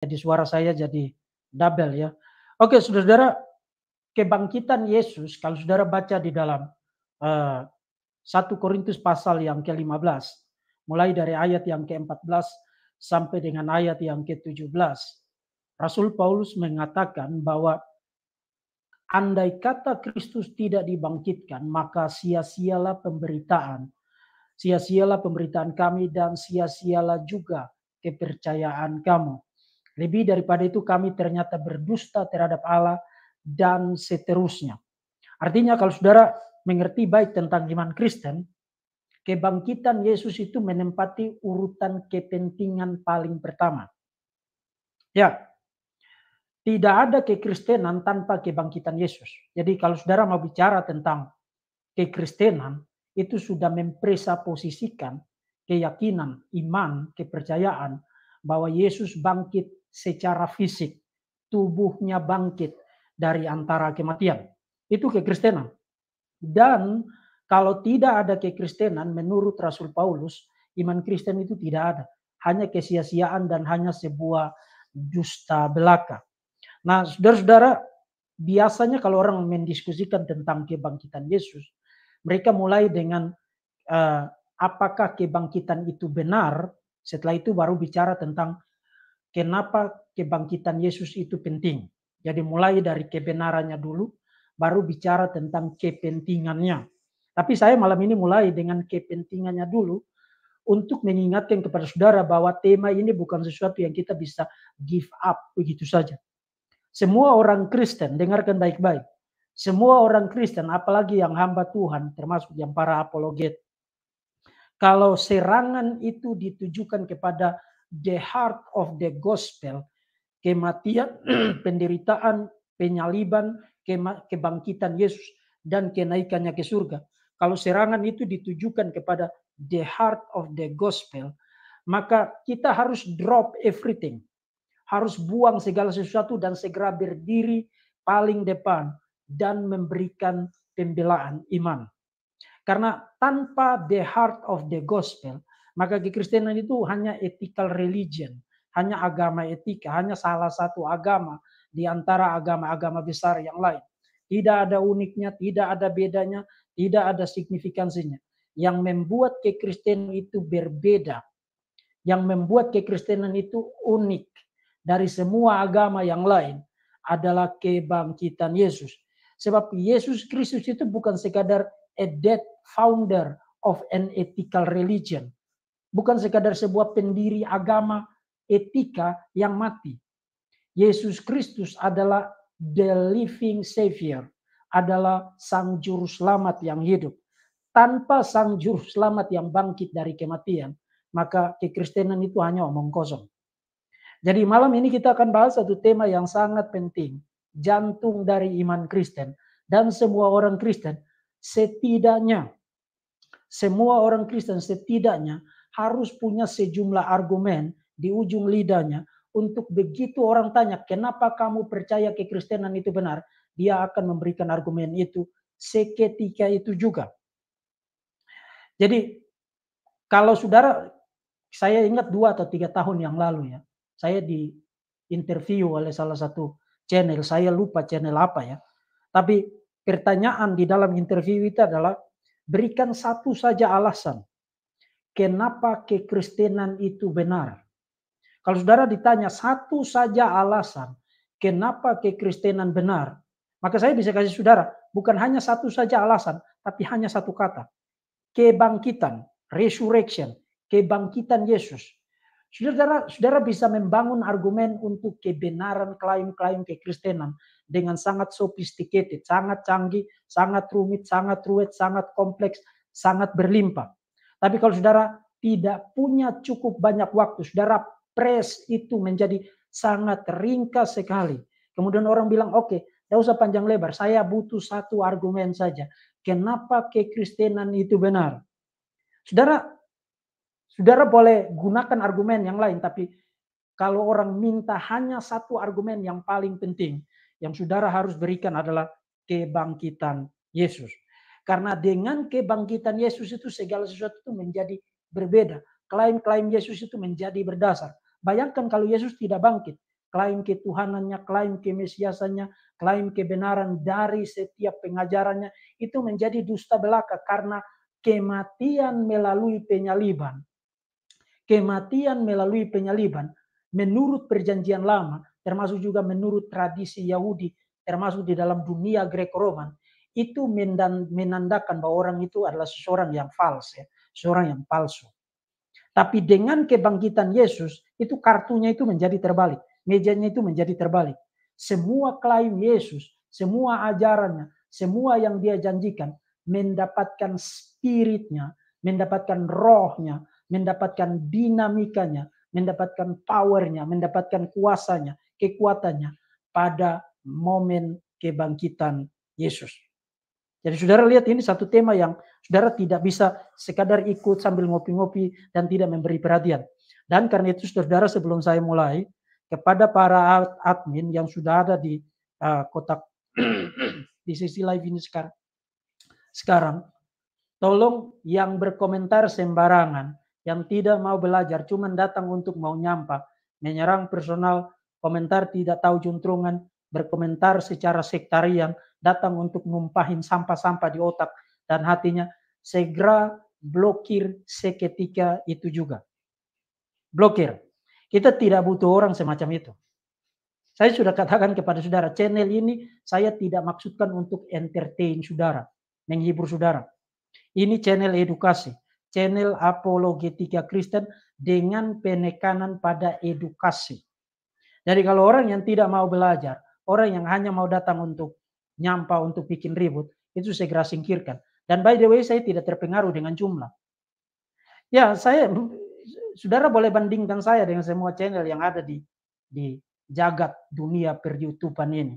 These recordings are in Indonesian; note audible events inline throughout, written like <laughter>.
Jadi suara saya jadi double ya. Oke, saudara-saudara, kebangkitan Yesus kalau saudara baca di dalam uh, eh, 1 Korintus pasal yang ke-15, mulai dari ayat yang ke-14 sampai dengan ayat yang ke-17. Rasul Paulus mengatakan bahwa andai kata Kristus tidak dibangkitkan, maka sia-sialah pemberitaan. Sia-sialah pemberitaan kami dan sia-sialah juga kepercayaan kamu. Lebih daripada itu kami ternyata berdusta terhadap Allah dan seterusnya. Artinya kalau saudara mengerti baik tentang iman Kristen, kebangkitan Yesus itu menempati urutan kepentingan paling pertama. Ya, tidak ada kekristenan tanpa kebangkitan Yesus. Jadi kalau saudara mau bicara tentang kekristenan, itu sudah mempresaposisikan keyakinan, iman, kepercayaan bahwa Yesus bangkit secara fisik, tubuhnya bangkit dari antara kematian. Itu kekristenan. Dan kalau tidak ada kekristenan menurut Rasul Paulus, iman Kristen itu tidak ada. Hanya kesia-siaan dan hanya sebuah dusta belaka. Nah, saudara-saudara, biasanya kalau orang mendiskusikan tentang kebangkitan Yesus, mereka mulai dengan uh, apakah kebangkitan itu benar, setelah itu baru bicara tentang kenapa kebangkitan Yesus itu penting. Jadi ya, mulai dari kebenarannya dulu, baru bicara tentang kepentingannya. Tapi saya malam ini mulai dengan kepentingannya dulu untuk mengingatkan kepada saudara bahwa tema ini bukan sesuatu yang kita bisa give up begitu saja. Semua orang Kristen, dengarkan baik-baik. Semua orang Kristen, apalagi yang hamba Tuhan, termasuk yang para apologet, kalau serangan itu ditujukan kepada the heart of the gospel, kematian, <clears throat> penderitaan, penyaliban, kebangkitan Yesus dan kenaikannya ke surga. Kalau serangan itu ditujukan kepada the heart of the gospel, maka kita harus drop everything. Harus buang segala sesuatu dan segera berdiri paling depan dan memberikan pembelaan iman. Karena tanpa the heart of the gospel, maka kekristenan itu hanya ethical religion, hanya agama etika, hanya salah satu agama di antara agama-agama besar yang lain. Tidak ada uniknya, tidak ada bedanya, tidak ada signifikansinya. Yang membuat kekristenan itu berbeda, yang membuat kekristenan itu unik dari semua agama yang lain adalah kebangkitan Yesus. Sebab Yesus Kristus itu bukan sekadar a dead founder of an ethical religion bukan sekadar sebuah pendiri agama etika yang mati. Yesus Kristus adalah the living savior, adalah sang juru selamat yang hidup. Tanpa sang juru selamat yang bangkit dari kematian, maka kekristenan itu hanya omong kosong. Jadi malam ini kita akan bahas satu tema yang sangat penting, jantung dari iman Kristen dan semua orang Kristen setidaknya semua orang Kristen setidaknya harus punya sejumlah argumen di ujung lidahnya untuk begitu orang tanya kenapa kamu percaya kekristenan itu benar, dia akan memberikan argumen itu seketika itu juga. Jadi kalau saudara, saya ingat dua atau tiga tahun yang lalu ya, saya di interview oleh salah satu channel, saya lupa channel apa ya. Tapi pertanyaan di dalam interview itu adalah berikan satu saja alasan kenapa kekristenan itu benar. Kalau saudara ditanya satu saja alasan kenapa kekristenan benar, maka saya bisa kasih saudara bukan hanya satu saja alasan, tapi hanya satu kata. Kebangkitan, resurrection, kebangkitan Yesus. Saudara, saudara bisa membangun argumen untuk kebenaran klaim-klaim kekristenan dengan sangat sophisticated, sangat canggih, sangat rumit, sangat ruwet, sangat kompleks, sangat berlimpah. Tapi kalau saudara tidak punya cukup banyak waktu, saudara press itu menjadi sangat ringkas sekali. Kemudian orang bilang, oke, okay, tidak usah panjang lebar, saya butuh satu argumen saja. Kenapa kekristenan itu benar? Saudara, saudara boleh gunakan argumen yang lain, tapi kalau orang minta hanya satu argumen yang paling penting, yang saudara harus berikan adalah kebangkitan Yesus. Karena dengan kebangkitan Yesus itu segala sesuatu itu menjadi berbeda. Klaim-klaim Yesus itu menjadi berdasar. Bayangkan kalau Yesus tidak bangkit, klaim ketuhanannya, klaim kemesiasannya, klaim kebenaran dari setiap pengajarannya itu menjadi dusta belaka karena kematian melalui penyaliban. Kematian melalui penyaliban menurut perjanjian lama termasuk juga menurut tradisi Yahudi termasuk di dalam dunia greco roman itu menandakan bahwa orang itu adalah seorang yang fals, ya, seseorang yang palsu. Tapi dengan kebangkitan Yesus, itu kartunya itu menjadi terbalik, mejanya itu menjadi terbalik. Semua klaim Yesus, semua ajarannya, semua yang dia janjikan mendapatkan spiritnya, mendapatkan rohnya, mendapatkan dinamikanya, mendapatkan powernya, mendapatkan kuasanya, kekuatannya pada momen kebangkitan Yesus. Jadi saudara lihat ini satu tema yang saudara tidak bisa sekadar ikut sambil ngopi-ngopi dan tidak memberi perhatian. Dan karena itu saudara sebelum saya mulai kepada para admin yang sudah ada di uh, kotak <clears throat> di sisi live ini sekarang. Sekarang tolong yang berkomentar sembarangan, yang tidak mau belajar cuman datang untuk mau nyampa, menyerang personal, komentar tidak tahu juntrungan, berkomentar secara sektarian datang untuk numpahin sampah-sampah di otak dan hatinya, segera blokir seketika itu juga. Blokir. Kita tidak butuh orang semacam itu. Saya sudah katakan kepada saudara, channel ini saya tidak maksudkan untuk entertain saudara, menghibur saudara. Ini channel edukasi, channel apologetika Kristen dengan penekanan pada edukasi. Jadi kalau orang yang tidak mau belajar, orang yang hanya mau datang untuk nyampa untuk bikin ribut, itu segera singkirkan. Dan by the way, saya tidak terpengaruh dengan jumlah. Ya, saya, saudara boleh bandingkan saya dengan semua channel yang ada di di jagat dunia per YouTube-an ini.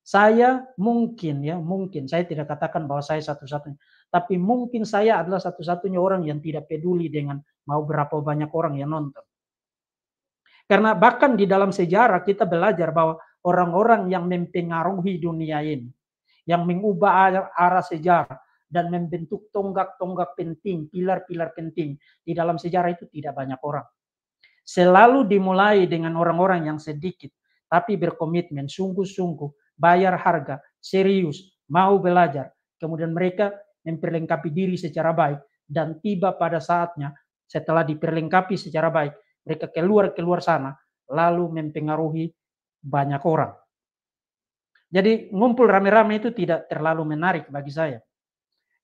Saya mungkin ya, mungkin saya tidak katakan bahwa saya satu-satunya, tapi mungkin saya adalah satu-satunya orang yang tidak peduli dengan mau berapa banyak orang yang nonton. Karena bahkan di dalam sejarah kita belajar bahwa orang-orang yang mempengaruhi dunia ini, yang mengubah arah sejarah dan membentuk tonggak-tonggak penting, pilar-pilar penting di dalam sejarah itu tidak banyak orang. Selalu dimulai dengan orang-orang yang sedikit, tapi berkomitmen sungguh-sungguh, bayar harga, serius, mau belajar. Kemudian mereka memperlengkapi diri secara baik dan tiba pada saatnya setelah diperlengkapi secara baik, mereka keluar-keluar sana lalu mempengaruhi banyak orang. Jadi ngumpul rame-rame itu tidak terlalu menarik bagi saya.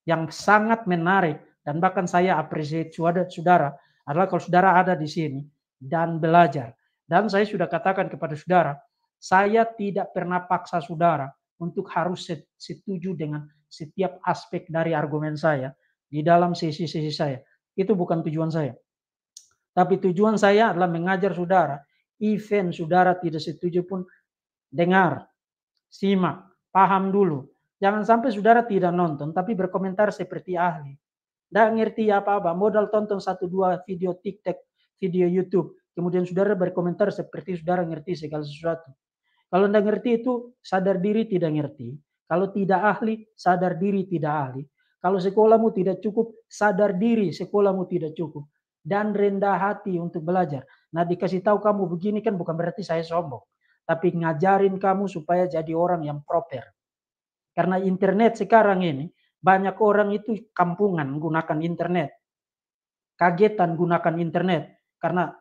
Yang sangat menarik dan bahkan saya apresiasi saudara adalah kalau saudara ada di sini dan belajar. Dan saya sudah katakan kepada saudara, saya tidak pernah paksa saudara untuk harus setuju dengan setiap aspek dari argumen saya di dalam sisi-sisi saya. Itu bukan tujuan saya. Tapi tujuan saya adalah mengajar saudara event saudara tidak setuju pun dengar, simak, paham dulu. Jangan sampai saudara tidak nonton tapi berkomentar seperti ahli. Tidak ngerti apa-apa, modal tonton satu dua video TikTok, video YouTube. Kemudian saudara berkomentar seperti saudara ngerti segala sesuatu. Kalau tidak ngerti itu sadar diri tidak ngerti. Kalau tidak ahli, sadar diri tidak ahli. Kalau sekolahmu tidak cukup, sadar diri sekolahmu tidak cukup. Dan rendah hati untuk belajar. Nah dikasih tahu kamu begini kan bukan berarti saya sombong. Tapi ngajarin kamu supaya jadi orang yang proper. Karena internet sekarang ini banyak orang itu kampungan gunakan internet. Kagetan gunakan internet karena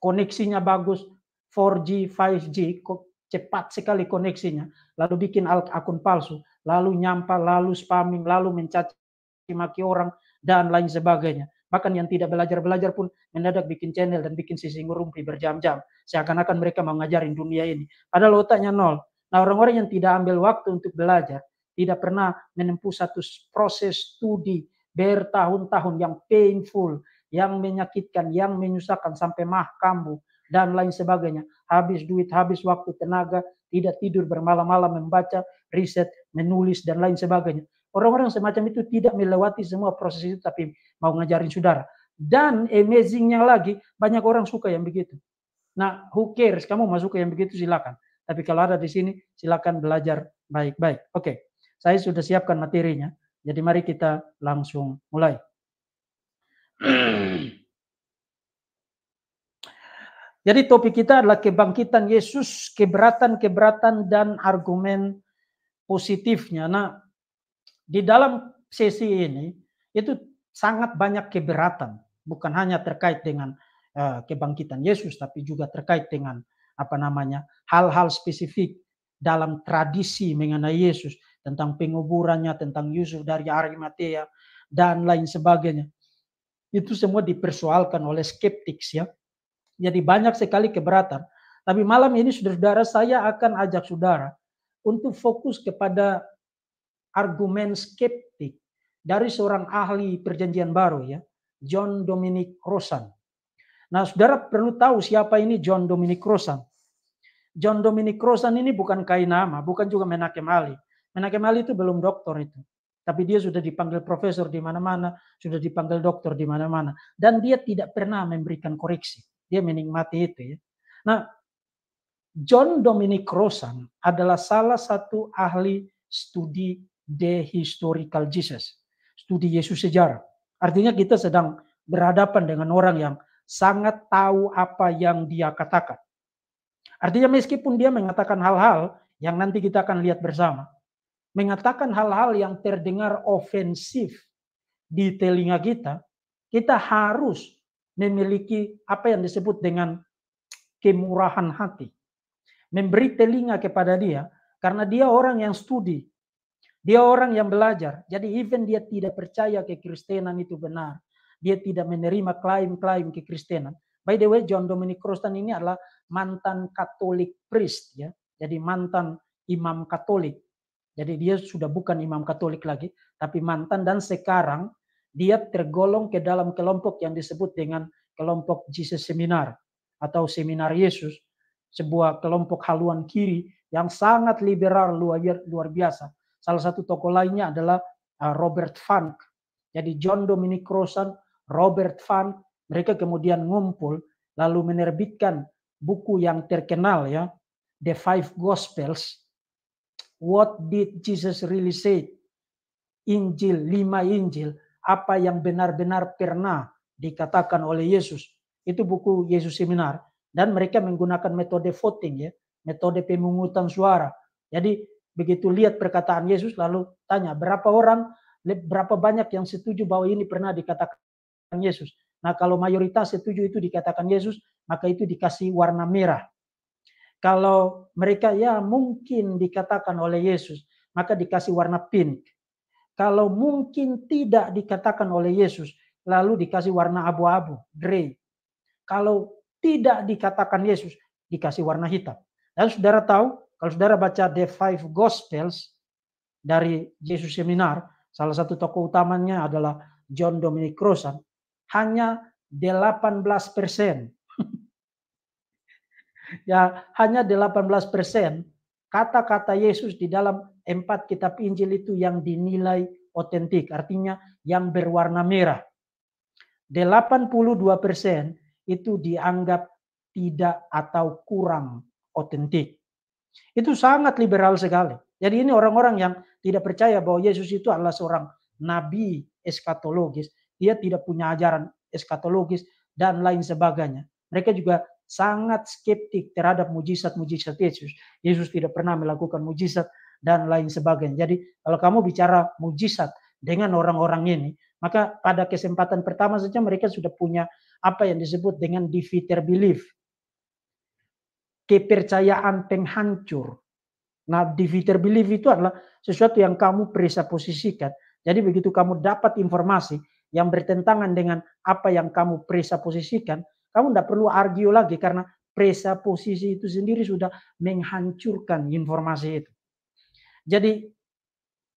koneksinya bagus 4G, 5G cepat sekali koneksinya, lalu bikin akun palsu, lalu nyampa, lalu spamming, lalu mencaci maki orang dan lain sebagainya. Bahkan yang tidak belajar-belajar pun mendadak bikin channel dan bikin sisi ngurumpi berjam-jam. Seakan-akan mereka mau ngajarin dunia ini. Padahal otaknya nol. Nah orang-orang yang tidak ambil waktu untuk belajar, tidak pernah menempuh satu proses studi bertahun-tahun yang painful, yang menyakitkan, yang menyusahkan sampai kambuh dan lain sebagainya. Habis duit, habis waktu, tenaga, tidak tidur bermalam-malam membaca, riset, menulis dan lain sebagainya. Orang-orang semacam itu tidak melewati semua proses itu tapi mau ngajarin saudara. Dan amazingnya lagi banyak orang suka yang begitu. Nah, who cares? Kamu masuk ke yang begitu silakan. Tapi kalau ada di sini silakan belajar baik-baik. Oke. Okay. Saya sudah siapkan materinya. Jadi mari kita langsung mulai. <clears throat> Jadi topik kita adalah kebangkitan Yesus, keberatan-keberatan dan argumen positifnya. Nah, di dalam sesi ini itu sangat banyak keberatan, bukan hanya terkait dengan uh, kebangkitan Yesus, tapi juga terkait dengan apa namanya hal-hal spesifik dalam tradisi mengenai Yesus tentang penguburannya, tentang Yusuf dari Arimatea dan lain sebagainya. Itu semua dipersoalkan oleh skeptik ya. Jadi banyak sekali keberatan. Tapi malam ini saudara-saudara saya akan ajak saudara untuk fokus kepada argumen skeptik dari seorang ahli perjanjian baru ya, John Dominic Rosan. Nah, saudara perlu tahu siapa ini John Dominic Rosan. John Dominic Rosan ini bukan kain nama, bukan juga Menakem Ali. Menakem Ali itu belum doktor itu. Tapi dia sudah dipanggil profesor di mana-mana, sudah dipanggil doktor di mana-mana. Dan dia tidak pernah memberikan koreksi. Dia menikmati itu ya. Nah, John Dominic Rosan adalah salah satu ahli studi the historical Jesus, studi Yesus sejarah. Artinya kita sedang berhadapan dengan orang yang sangat tahu apa yang dia katakan. Artinya meskipun dia mengatakan hal-hal yang nanti kita akan lihat bersama, mengatakan hal-hal yang terdengar ofensif di telinga kita, kita harus memiliki apa yang disebut dengan kemurahan hati. Memberi telinga kepada dia karena dia orang yang studi dia orang yang belajar. Jadi even dia tidak percaya kekristenan itu benar. Dia tidak menerima klaim-klaim kekristenan. By the way, John Dominic Crossan ini adalah mantan Katolik priest ya. Jadi mantan imam Katolik. Jadi dia sudah bukan imam Katolik lagi, tapi mantan dan sekarang dia tergolong ke dalam kelompok yang disebut dengan kelompok Jesus Seminar atau Seminar Yesus, sebuah kelompok haluan kiri yang sangat liberal luar luar biasa Salah satu tokoh lainnya adalah uh, Robert Funk. Jadi John Dominic Crossan, Robert Funk, mereka kemudian ngumpul lalu menerbitkan buku yang terkenal ya, The Five Gospels. What did Jesus really say? Injil, lima Injil, apa yang benar-benar pernah dikatakan oleh Yesus. Itu buku Yesus Seminar. Dan mereka menggunakan metode voting ya, metode pemungutan suara. Jadi begitu lihat perkataan Yesus lalu tanya berapa orang berapa banyak yang setuju bahwa ini pernah dikatakan Yesus. Nah, kalau mayoritas setuju itu dikatakan Yesus, maka itu dikasih warna merah. Kalau mereka ya mungkin dikatakan oleh Yesus, maka dikasih warna pink. Kalau mungkin tidak dikatakan oleh Yesus, lalu dikasih warna abu-abu, grey. Kalau tidak dikatakan Yesus, dikasih warna hitam. Dan saudara tahu, kalau saudara baca The Five Gospels dari Yesus Seminar, salah satu tokoh utamanya adalah John Dominic Crossan, hanya 18 persen. <laughs> ya, hanya 18 persen kata-kata Yesus di dalam empat kitab Injil itu yang dinilai otentik, artinya yang berwarna merah. 82 persen itu dianggap tidak atau kurang otentik. Itu sangat liberal sekali. Jadi ini orang-orang yang tidak percaya bahwa Yesus itu adalah seorang nabi eskatologis. Dia tidak punya ajaran eskatologis dan lain sebagainya. Mereka juga sangat skeptik terhadap mujizat-mujizat Yesus. Yesus tidak pernah melakukan mujizat dan lain sebagainya. Jadi kalau kamu bicara mujizat dengan orang-orang ini, maka pada kesempatan pertama saja mereka sudah punya apa yang disebut dengan defeater belief kepercayaan penghancur. Nah, divider belief itu adalah sesuatu yang kamu posisikan. Jadi begitu kamu dapat informasi yang bertentangan dengan apa yang kamu posisikan, kamu tidak perlu argue lagi karena posisi itu sendiri sudah menghancurkan informasi itu. Jadi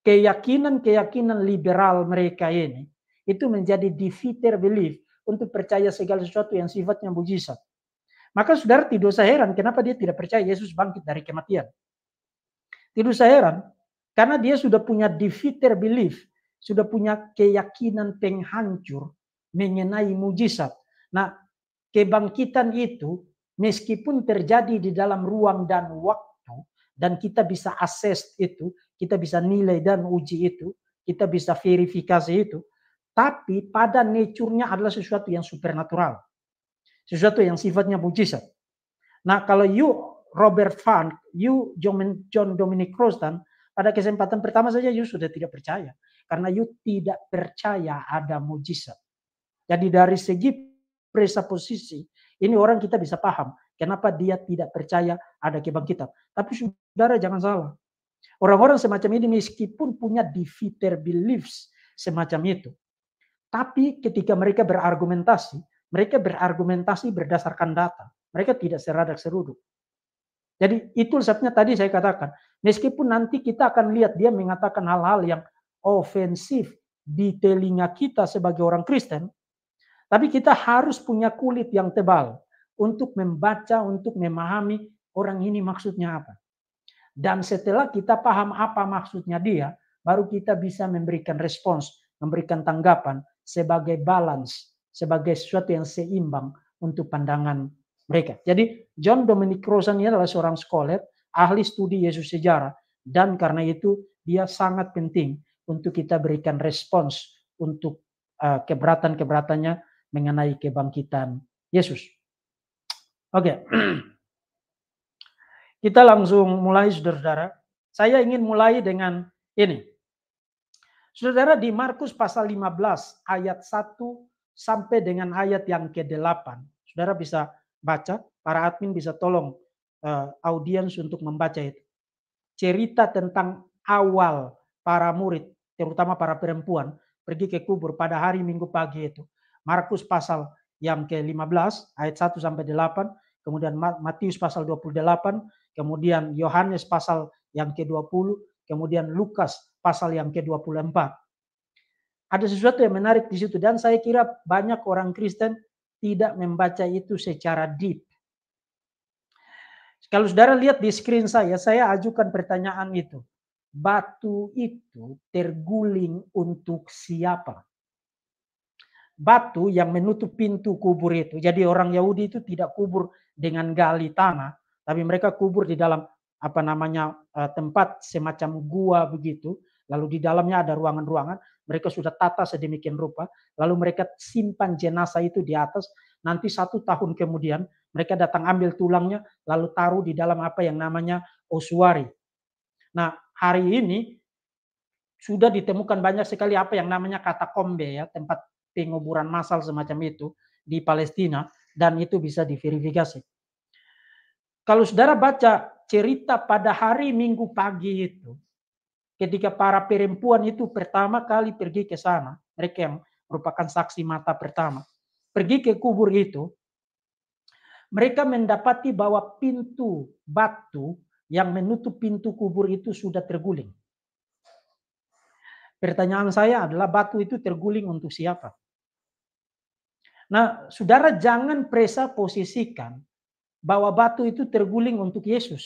keyakinan-keyakinan liberal mereka ini itu menjadi divider belief untuk percaya segala sesuatu yang sifatnya mujizat. Maka saudara tidak usah heran kenapa dia tidak percaya Yesus bangkit dari kematian. Tidak usah heran karena dia sudah punya defeater belief, sudah punya keyakinan penghancur mengenai mujizat. Nah, kebangkitan itu meskipun terjadi di dalam ruang dan waktu dan kita bisa akses itu, kita bisa nilai dan uji itu, kita bisa verifikasi itu, tapi pada nature-nya adalah sesuatu yang supernatural sesuatu yang sifatnya mujizat. Nah, kalau you Robert Funk, you John Dominic Rostan, pada kesempatan pertama saja you sudah tidak percaya karena you tidak percaya ada mujizat. Jadi dari segi presuposisi ini orang kita bisa paham kenapa dia tidak percaya ada kebangkitan. Tapi saudara jangan salah. Orang-orang semacam ini meskipun punya defeater beliefs semacam itu. Tapi ketika mereka berargumentasi, mereka berargumentasi berdasarkan data. Mereka tidak seradak seruduk. Jadi itu sebabnya tadi saya katakan, meskipun nanti kita akan lihat dia mengatakan hal-hal yang ofensif di telinga kita sebagai orang Kristen, tapi kita harus punya kulit yang tebal untuk membaca, untuk memahami orang ini maksudnya apa. Dan setelah kita paham apa maksudnya dia, baru kita bisa memberikan respons, memberikan tanggapan sebagai balance sebagai sesuatu yang seimbang untuk pandangan mereka. Jadi John Dominic Rosen ini adalah seorang scholar, ahli studi Yesus sejarah, dan karena itu dia sangat penting untuk kita berikan respons untuk eh, keberatan-keberatannya mengenai kebangkitan Yesus. Oke, okay. <clears throat> kita langsung mulai, saudara-saudara. Saya ingin mulai dengan ini. Saudara di Markus pasal 15 ayat 1 sampai dengan ayat yang ke-8. Saudara bisa baca, para admin bisa tolong uh, audiens untuk membaca itu. Cerita tentang awal para murid, terutama para perempuan, pergi ke kubur pada hari Minggu pagi itu. Markus pasal yang ke-15 ayat 1 sampai 8, kemudian Matius pasal 28, kemudian Yohanes pasal yang ke-20, kemudian Lukas pasal yang ke-24. Ada sesuatu yang menarik di situ dan saya kira banyak orang Kristen tidak membaca itu secara deep. Kalau saudara lihat di screen saya, saya ajukan pertanyaan itu. Batu itu terguling untuk siapa? batu yang menutup pintu kubur itu. Jadi orang Yahudi itu tidak kubur dengan gali tanah, tapi mereka kubur di dalam apa namanya eh, tempat semacam gua begitu. Lalu di dalamnya ada ruangan-ruangan mereka sudah tata sedemikian rupa, lalu mereka simpan jenazah itu di atas, nanti satu tahun kemudian mereka datang ambil tulangnya, lalu taruh di dalam apa yang namanya osuari. Nah, hari ini sudah ditemukan banyak sekali apa yang namanya kata katakombe ya, tempat penguburan massal semacam itu di Palestina dan itu bisa diverifikasi. Kalau saudara baca cerita pada hari Minggu pagi itu, ketika para perempuan itu pertama kali pergi ke sana, mereka yang merupakan saksi mata pertama, pergi ke kubur itu, mereka mendapati bahwa pintu batu yang menutup pintu kubur itu sudah terguling. Pertanyaan saya adalah batu itu terguling untuk siapa? Nah, saudara jangan presa posisikan bahwa batu itu terguling untuk Yesus.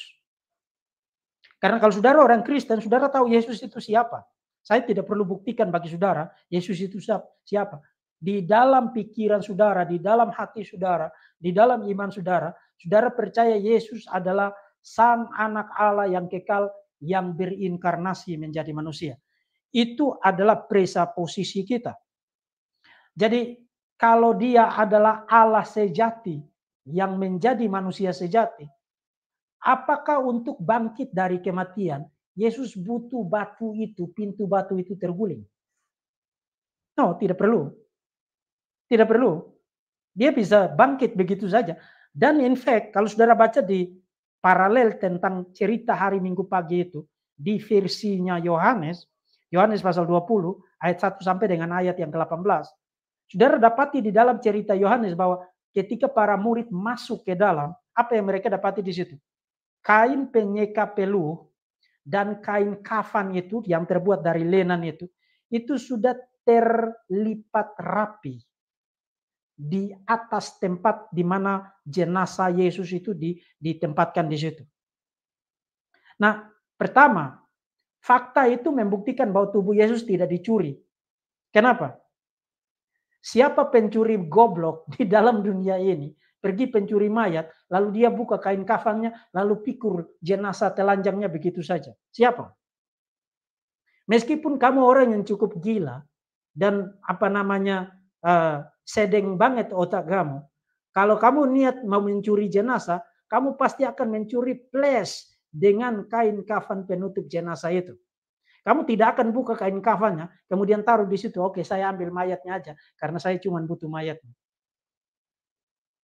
Karena kalau saudara orang Kristen, saudara tahu Yesus itu siapa. Saya tidak perlu buktikan bagi saudara Yesus itu siapa. Di dalam pikiran saudara, di dalam hati saudara, di dalam iman saudara, saudara percaya Yesus adalah sang anak Allah yang kekal yang berinkarnasi menjadi manusia. Itu adalah posisi kita. Jadi kalau dia adalah Allah sejati yang menjadi manusia sejati, Apakah untuk bangkit dari kematian, Yesus butuh batu itu, pintu batu itu terguling? No, tidak perlu. Tidak perlu. Dia bisa bangkit begitu saja. Dan in fact, kalau saudara baca di paralel tentang cerita hari Minggu pagi itu, di versinya Yohanes, Yohanes pasal 20, ayat 1 sampai dengan ayat yang ke-18. Saudara dapati di dalam cerita Yohanes bahwa ketika para murid masuk ke dalam, apa yang mereka dapati di situ? kain penyeka peluh dan kain kafan itu yang terbuat dari lenan itu itu sudah terlipat rapi di atas tempat di mana jenazah Yesus itu ditempatkan di situ. Nah, pertama, fakta itu membuktikan bahwa tubuh Yesus tidak dicuri. Kenapa? Siapa pencuri goblok di dalam dunia ini pergi pencuri mayat, lalu dia buka kain kafannya, lalu pikur jenazah telanjangnya begitu saja. Siapa? Meskipun kamu orang yang cukup gila dan apa namanya uh, sedeng banget otak kamu, kalau kamu niat mau mencuri jenazah, kamu pasti akan mencuri flash dengan kain kafan penutup jenazah itu. Kamu tidak akan buka kain kafannya, kemudian taruh di situ. Oke, saya ambil mayatnya aja karena saya cuma butuh mayatnya.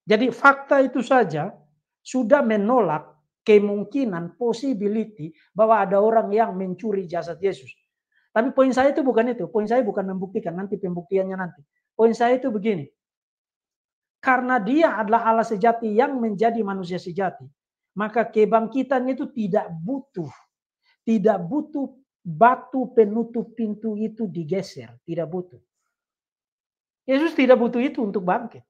Jadi fakta itu saja sudah menolak kemungkinan possibility bahwa ada orang yang mencuri jasad Yesus. Tapi poin saya itu bukan itu. Poin saya bukan membuktikan nanti pembuktiannya nanti. Poin saya itu begini. Karena dia adalah Allah sejati yang menjadi manusia sejati, maka kebangkitannya itu tidak butuh tidak butuh batu penutup pintu itu digeser, tidak butuh. Yesus tidak butuh itu untuk bangkit.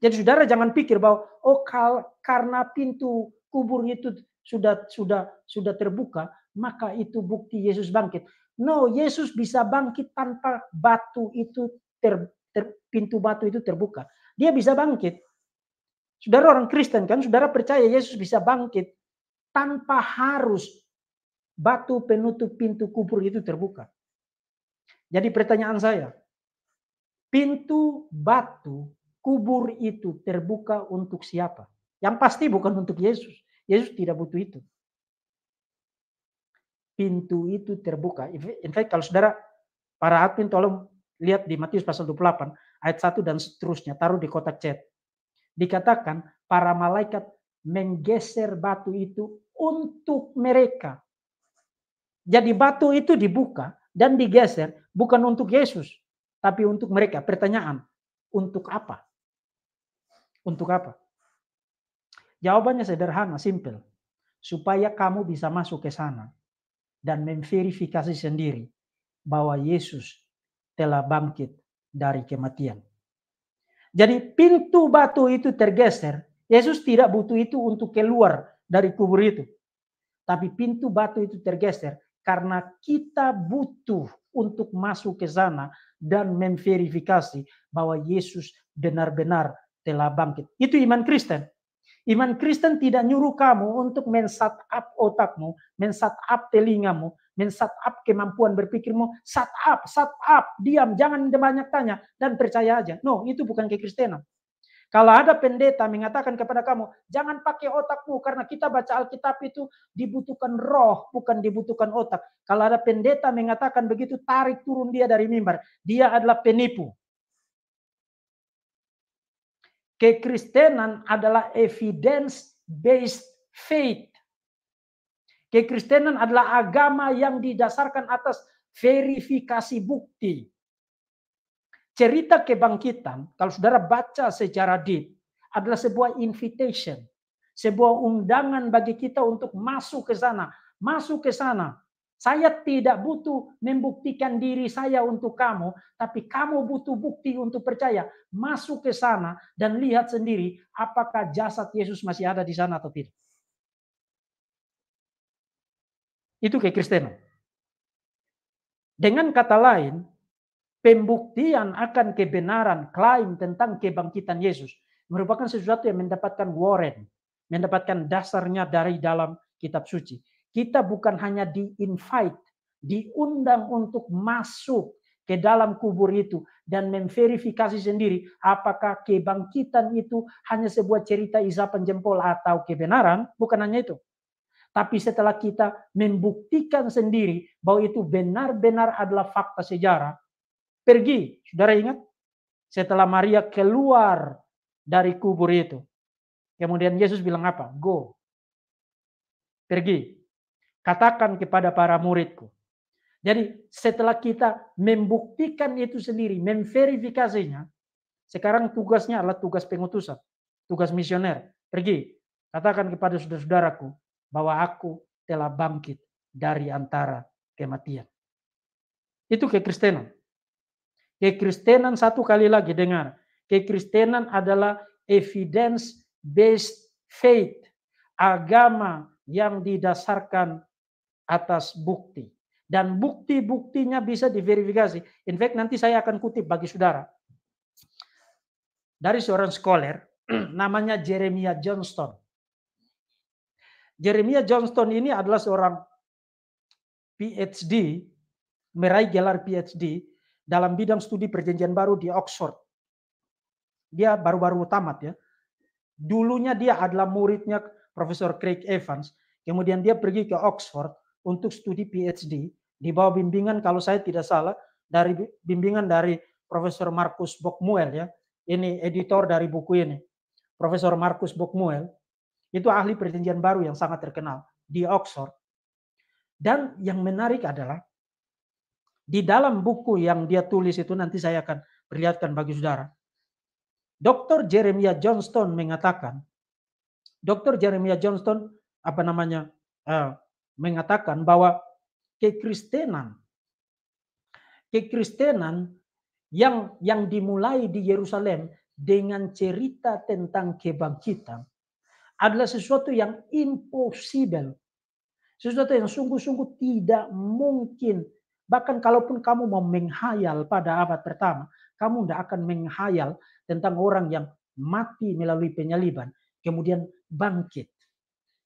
Jadi saudara jangan pikir bahwa oh kal, karena pintu kubur itu sudah sudah sudah terbuka, maka itu bukti Yesus bangkit. No, Yesus bisa bangkit tanpa batu itu ter, ter pintu batu itu terbuka. Dia bisa bangkit. Saudara orang Kristen kan, saudara percaya Yesus bisa bangkit tanpa harus batu penutup pintu kubur itu terbuka. Jadi pertanyaan saya, pintu batu kubur itu terbuka untuk siapa? Yang pasti bukan untuk Yesus. Yesus tidak butuh itu. Pintu itu terbuka. In fact kalau saudara para admin tolong lihat di Matius pasal 28 ayat 1 dan seterusnya taruh di kotak chat. Dikatakan para malaikat menggeser batu itu untuk mereka. Jadi batu itu dibuka dan digeser bukan untuk Yesus tapi untuk mereka. Pertanyaan, untuk apa? Untuk apa? Jawabannya sederhana, simple. Supaya kamu bisa masuk ke sana dan memverifikasi sendiri bahwa Yesus telah bangkit dari kematian. Jadi pintu batu itu tergeser. Yesus tidak butuh itu untuk keluar dari kubur itu. Tapi pintu batu itu tergeser karena kita butuh untuk masuk ke sana dan memverifikasi bahwa Yesus benar-benar telah bangkit. Itu iman Kristen. Iman Kristen tidak nyuruh kamu untuk mensat up otakmu, mensat up telingamu, mensat up kemampuan berpikirmu, sat up, sat up, diam, jangan banyak tanya, dan percaya aja. No, itu bukan kekristenan. Kalau ada pendeta mengatakan kepada kamu, jangan pakai otakmu karena kita baca Alkitab itu dibutuhkan roh, bukan dibutuhkan otak. Kalau ada pendeta mengatakan begitu, tarik turun dia dari mimbar. Dia adalah penipu. Kekristenan adalah evidence based faith. Kekristenan adalah agama yang didasarkan atas verifikasi bukti. Cerita kebangkitan, kalau saudara baca secara deep, adalah sebuah invitation, sebuah undangan bagi kita untuk masuk ke sana, masuk ke sana, saya tidak butuh membuktikan diri saya untuk kamu, tapi kamu butuh bukti untuk percaya. Masuk ke sana dan lihat sendiri apakah jasad Yesus masih ada di sana atau tidak. Itu kayak Kristen. Dengan kata lain, pembuktian akan kebenaran klaim tentang kebangkitan Yesus merupakan sesuatu yang mendapatkan warren, mendapatkan dasarnya dari dalam kitab suci. Kita bukan hanya di-invite, diundang untuk masuk ke dalam kubur itu dan memverifikasi sendiri apakah kebangkitan itu hanya sebuah cerita isapan jempol atau kebenaran, bukan hanya itu. Tapi setelah kita membuktikan sendiri bahwa itu benar-benar adalah fakta sejarah, pergi. Saudara ingat? Setelah Maria keluar dari kubur itu. Kemudian Yesus bilang apa? Go. Pergi katakan kepada para muridku. Jadi setelah kita membuktikan itu sendiri, memverifikasinya, sekarang tugasnya adalah tugas pengutusan, tugas misioner. Pergi, katakan kepada saudara-saudaraku bahwa aku telah bangkit dari antara kematian. Itu kekristenan. Kekristenan satu kali lagi dengar. Kekristenan adalah evidence based faith, agama yang didasarkan atas bukti. Dan bukti-buktinya bisa diverifikasi. In fact, nanti saya akan kutip bagi saudara. Dari seorang scholar, <clears throat> namanya Jeremiah Johnston. Jeremiah Johnston ini adalah seorang PhD, meraih gelar PhD dalam bidang studi perjanjian baru di Oxford. Dia baru-baru tamat ya. Dulunya dia adalah muridnya Profesor Craig Evans. Kemudian dia pergi ke Oxford untuk studi PhD di bawah bimbingan kalau saya tidak salah dari bimbingan dari Profesor Markus Bokmuel ya. Ini editor dari buku ini. Profesor Markus Bokmuel itu ahli perjanjian baru yang sangat terkenal di Oxford. Dan yang menarik adalah di dalam buku yang dia tulis itu nanti saya akan perlihatkan bagi saudara. Dr. Jeremiah Johnston mengatakan, Dr. Jeremiah Johnston apa namanya? Uh, mengatakan bahwa kekristenan kekristenan yang yang dimulai di Yerusalem dengan cerita tentang kebangkitan adalah sesuatu yang impossible. Sesuatu yang sungguh-sungguh tidak mungkin. Bahkan kalaupun kamu mau menghayal pada abad pertama, kamu tidak akan menghayal tentang orang yang mati melalui penyaliban, kemudian bangkit.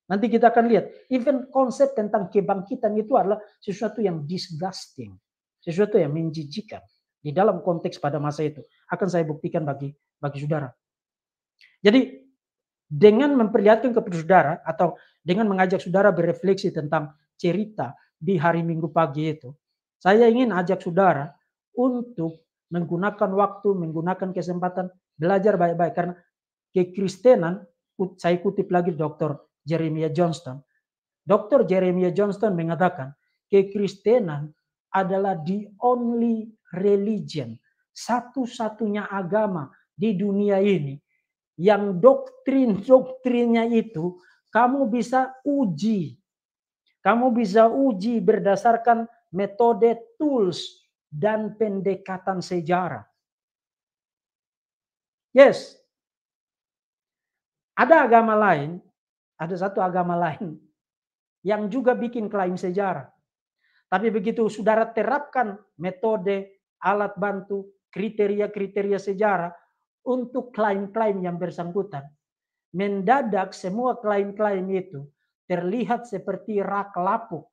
Nanti kita akan lihat, even konsep tentang kebangkitan itu adalah sesuatu yang disgusting, sesuatu yang menjijikan di dalam konteks pada masa itu. Akan saya buktikan bagi bagi saudara. Jadi dengan memperlihatkan kepada saudara atau dengan mengajak saudara berefleksi tentang cerita di hari Minggu pagi itu, saya ingin ajak saudara untuk menggunakan waktu, menggunakan kesempatan belajar baik-baik karena kekristenan saya kutip lagi Dr. Jeremiah Johnston. Dr. Jeremiah Johnston mengatakan, kekristenan adalah the only religion, satu-satunya agama di dunia ini yang doktrin-doktrinnya itu kamu bisa uji. Kamu bisa uji berdasarkan metode tools dan pendekatan sejarah. Yes. Ada agama lain ada satu agama lain yang juga bikin klaim sejarah. Tapi begitu saudara terapkan metode, alat bantu, kriteria-kriteria sejarah untuk klaim-klaim yang bersangkutan, mendadak semua klaim-klaim itu terlihat seperti rak lapuk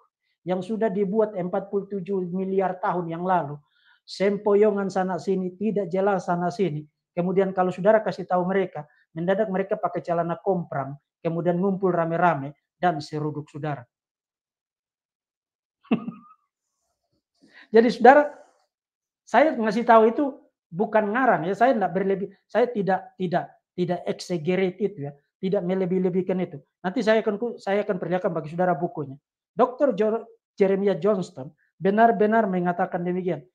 yang sudah dibuat 47 miliar tahun yang lalu. Sempoyongan sana sini, tidak jelas sana sini. Kemudian kalau saudara kasih tahu mereka, mendadak mereka pakai celana komprang, kemudian ngumpul rame-rame dan seruduk saudara. <laughs> Jadi saudara, saya ngasih tahu itu bukan ngarang ya, saya tidak berlebih, saya tidak tidak tidak exaggerate itu ya, tidak melebih-lebihkan itu. Nanti saya akan saya akan perlihatkan bagi saudara bukunya. Dr. Jeremiah Johnston benar-benar mengatakan demikian.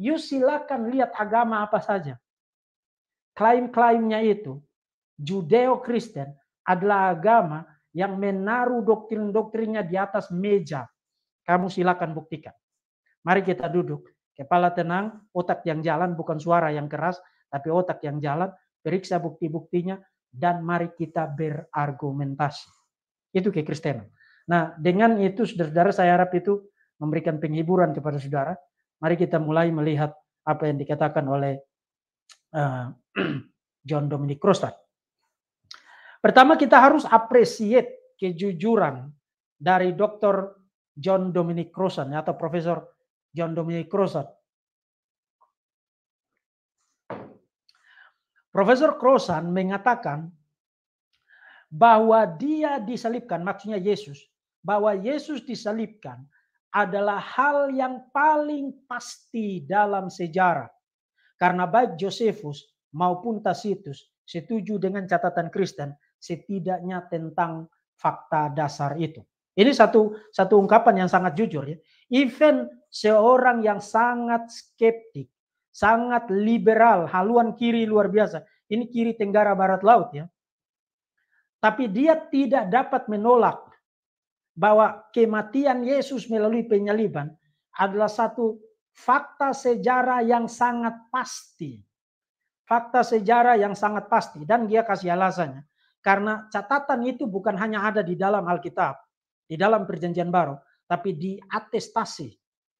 You silakan lihat agama apa saja. Klaim-klaimnya itu Judeo-Kristen adalah agama yang menaruh doktrin-doktrinnya di atas meja. Kamu silakan buktikan. Mari kita duduk. Kepala tenang, otak yang jalan bukan suara yang keras, tapi otak yang jalan, periksa bukti-buktinya, dan mari kita berargumentasi. Itu Kristen. Nah, dengan itu saudara-saudara saya harap itu memberikan penghiburan kepada saudara. Mari kita mulai melihat apa yang dikatakan oleh uh, <clears throat> John Dominic Crossan. Pertama kita harus appreciate kejujuran dari Dr. John Dominic Crossan ya, atau Profesor John Dominic Crossan Profesor Crossan mengatakan bahwa dia disalibkan, maksudnya Yesus, bahwa Yesus disalibkan adalah hal yang paling pasti dalam sejarah. Karena baik Josephus maupun Tacitus setuju dengan catatan Kristen setidaknya tentang fakta dasar itu. Ini satu satu ungkapan yang sangat jujur ya. Even seorang yang sangat skeptik, sangat liberal, haluan kiri luar biasa. Ini kiri Tenggara Barat Laut ya. Tapi dia tidak dapat menolak bahwa kematian Yesus melalui penyaliban adalah satu fakta sejarah yang sangat pasti. Fakta sejarah yang sangat pasti dan dia kasih alasannya. Karena catatan itu bukan hanya ada di dalam Alkitab, di dalam Perjanjian Baru, tapi diatestasi,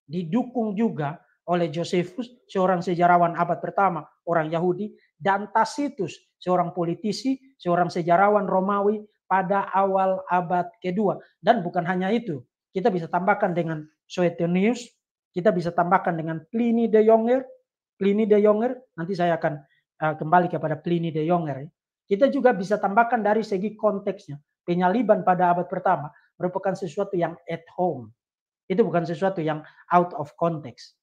didukung juga oleh Josephus, seorang sejarawan abad pertama, orang Yahudi, dan Tacitus, seorang politisi, seorang sejarawan Romawi pada awal abad kedua. Dan bukan hanya itu, kita bisa tambahkan dengan Suetonius, kita bisa tambahkan dengan Pliny de Younger, Pliny de Younger, nanti saya akan eh, kembali kepada Pliny de Younger. Ya. Kita juga bisa tambahkan dari segi konteksnya. Penyaliban pada abad pertama merupakan sesuatu yang at home. Itu bukan sesuatu yang out of context.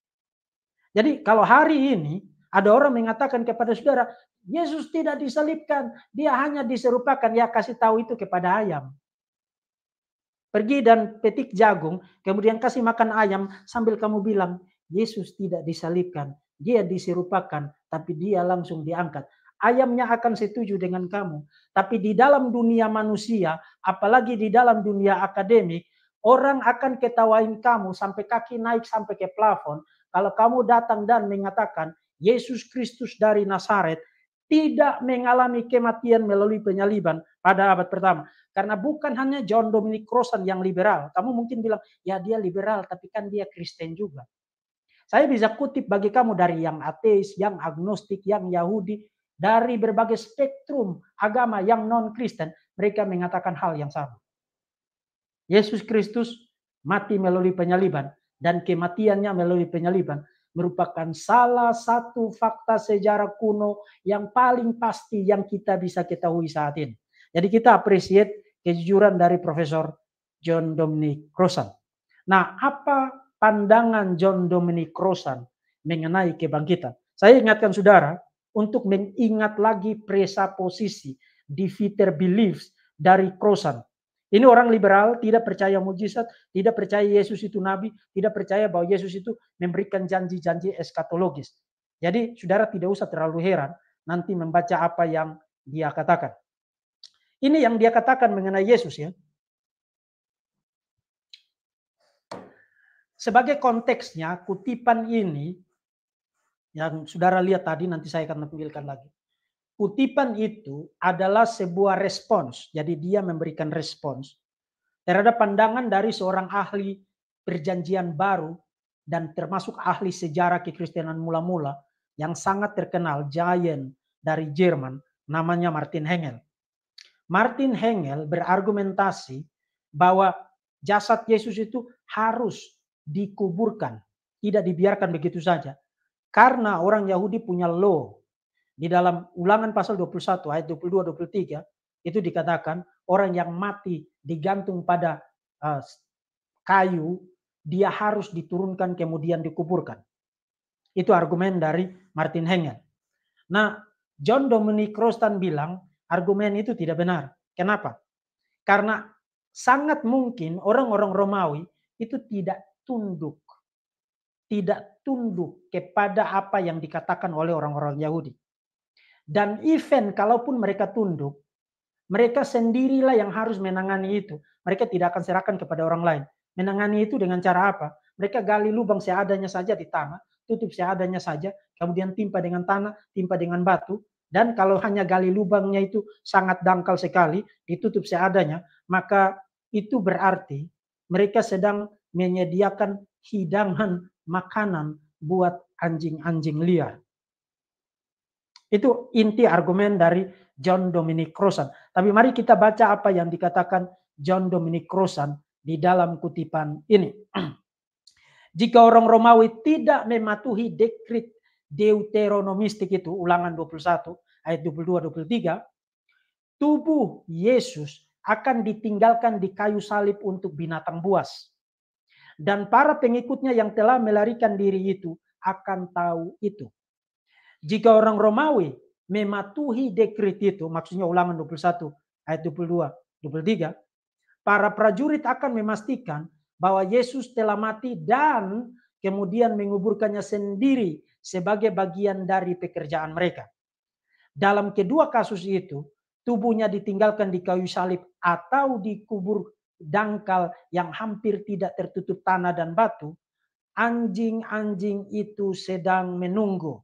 Jadi kalau hari ini ada orang mengatakan kepada saudara, Yesus tidak disalibkan, dia hanya diserupakan. Ya kasih tahu itu kepada ayam. Pergi dan petik jagung, kemudian kasih makan ayam sambil kamu bilang, Yesus tidak disalibkan, dia diserupakan, tapi dia langsung diangkat ayamnya akan setuju dengan kamu. Tapi di dalam dunia manusia, apalagi di dalam dunia akademik, orang akan ketawain kamu sampai kaki naik sampai ke plafon. Kalau kamu datang dan mengatakan, Yesus Kristus dari Nazaret tidak mengalami kematian melalui penyaliban pada abad pertama. Karena bukan hanya John Dominic Crossan yang liberal. Kamu mungkin bilang, ya dia liberal, tapi kan dia Kristen juga. Saya bisa kutip bagi kamu dari yang ateis, yang agnostik, yang Yahudi dari berbagai spektrum agama yang non-Kristen, mereka mengatakan hal yang sama. Yesus Kristus mati melalui penyaliban dan kematiannya melalui penyaliban merupakan salah satu fakta sejarah kuno yang paling pasti yang kita bisa ketahui saat ini. Jadi kita appreciate kejujuran dari Profesor John Dominic Crossan. Nah, apa pandangan John Dominic Crossan mengenai kebangkitan? Saya ingatkan saudara, untuk mengingat lagi di defeater beliefs dari Crossan. Ini orang liberal, tidak percaya mujizat, tidak percaya Yesus itu nabi, tidak percaya bahwa Yesus itu memberikan janji-janji eskatologis. Jadi saudara tidak usah terlalu heran nanti membaca apa yang dia katakan. Ini yang dia katakan mengenai Yesus ya. Sebagai konteksnya kutipan ini yang saudara lihat tadi nanti saya akan tampilkan lagi. Kutipan itu adalah sebuah respons. Jadi dia memberikan respons terhadap pandangan dari seorang ahli perjanjian baru dan termasuk ahli sejarah kekristenan mula-mula yang sangat terkenal giant dari Jerman namanya Martin Hengel. Martin Hengel berargumentasi bahwa jasad Yesus itu harus dikuburkan, tidak dibiarkan begitu saja karena orang Yahudi punya law. Di dalam ulangan pasal 21 ayat 22 23 itu dikatakan orang yang mati digantung pada eh, kayu dia harus diturunkan kemudian dikuburkan. Itu argumen dari Martin Hengel. Nah, John Dominic Rostan bilang argumen itu tidak benar. Kenapa? Karena sangat mungkin orang-orang Romawi itu tidak tunduk tidak tunduk kepada apa yang dikatakan oleh orang-orang Yahudi. Dan event kalaupun mereka tunduk, mereka sendirilah yang harus menangani itu. Mereka tidak akan serahkan kepada orang lain. Menangani itu dengan cara apa? Mereka gali lubang seadanya saja di tanah, tutup seadanya saja, kemudian timpa dengan tanah, timpa dengan batu, dan kalau hanya gali lubangnya itu sangat dangkal sekali, ditutup seadanya, maka itu berarti mereka sedang menyediakan hidangan makanan buat anjing-anjing liar. Itu inti argumen dari John Dominic Crossan. Tapi mari kita baca apa yang dikatakan John Dominic Crossan di dalam kutipan ini. <clears throat> Jika orang Romawi tidak mematuhi dekrit deuteronomistik itu, ulangan 21, ayat 22, 23, tubuh Yesus akan ditinggalkan di kayu salib untuk binatang buas dan para pengikutnya yang telah melarikan diri itu akan tahu itu. Jika orang Romawi mematuhi dekrit itu, maksudnya ulangan 21 ayat 22, 23, para prajurit akan memastikan bahwa Yesus telah mati dan kemudian menguburkannya sendiri sebagai bagian dari pekerjaan mereka. Dalam kedua kasus itu, tubuhnya ditinggalkan di kayu salib atau dikubur dangkal yang hampir tidak tertutup tanah dan batu, anjing-anjing itu sedang menunggu.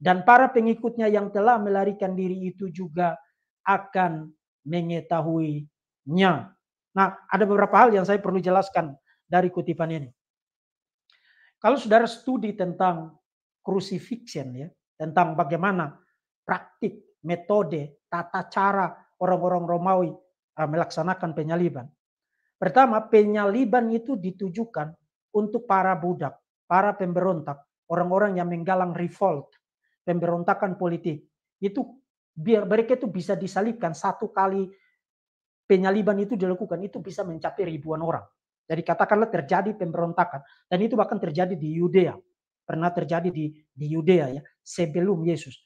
Dan para pengikutnya yang telah melarikan diri itu juga akan mengetahuinya. Nah, ada beberapa hal yang saya perlu jelaskan dari kutipan ini. Kalau saudara studi tentang crucifixion ya, tentang bagaimana praktik, metode, tata cara orang-orang Romawi eh, melaksanakan penyaliban. Pertama, penyaliban itu ditujukan untuk para budak, para pemberontak, orang-orang yang menggalang revolt, pemberontakan politik. Itu biar mereka itu bisa disalibkan satu kali penyaliban itu dilakukan itu bisa mencapai ribuan orang. Jadi katakanlah terjadi pemberontakan dan itu bahkan terjadi di Yudea. Pernah terjadi di di Yudea ya sebelum Yesus.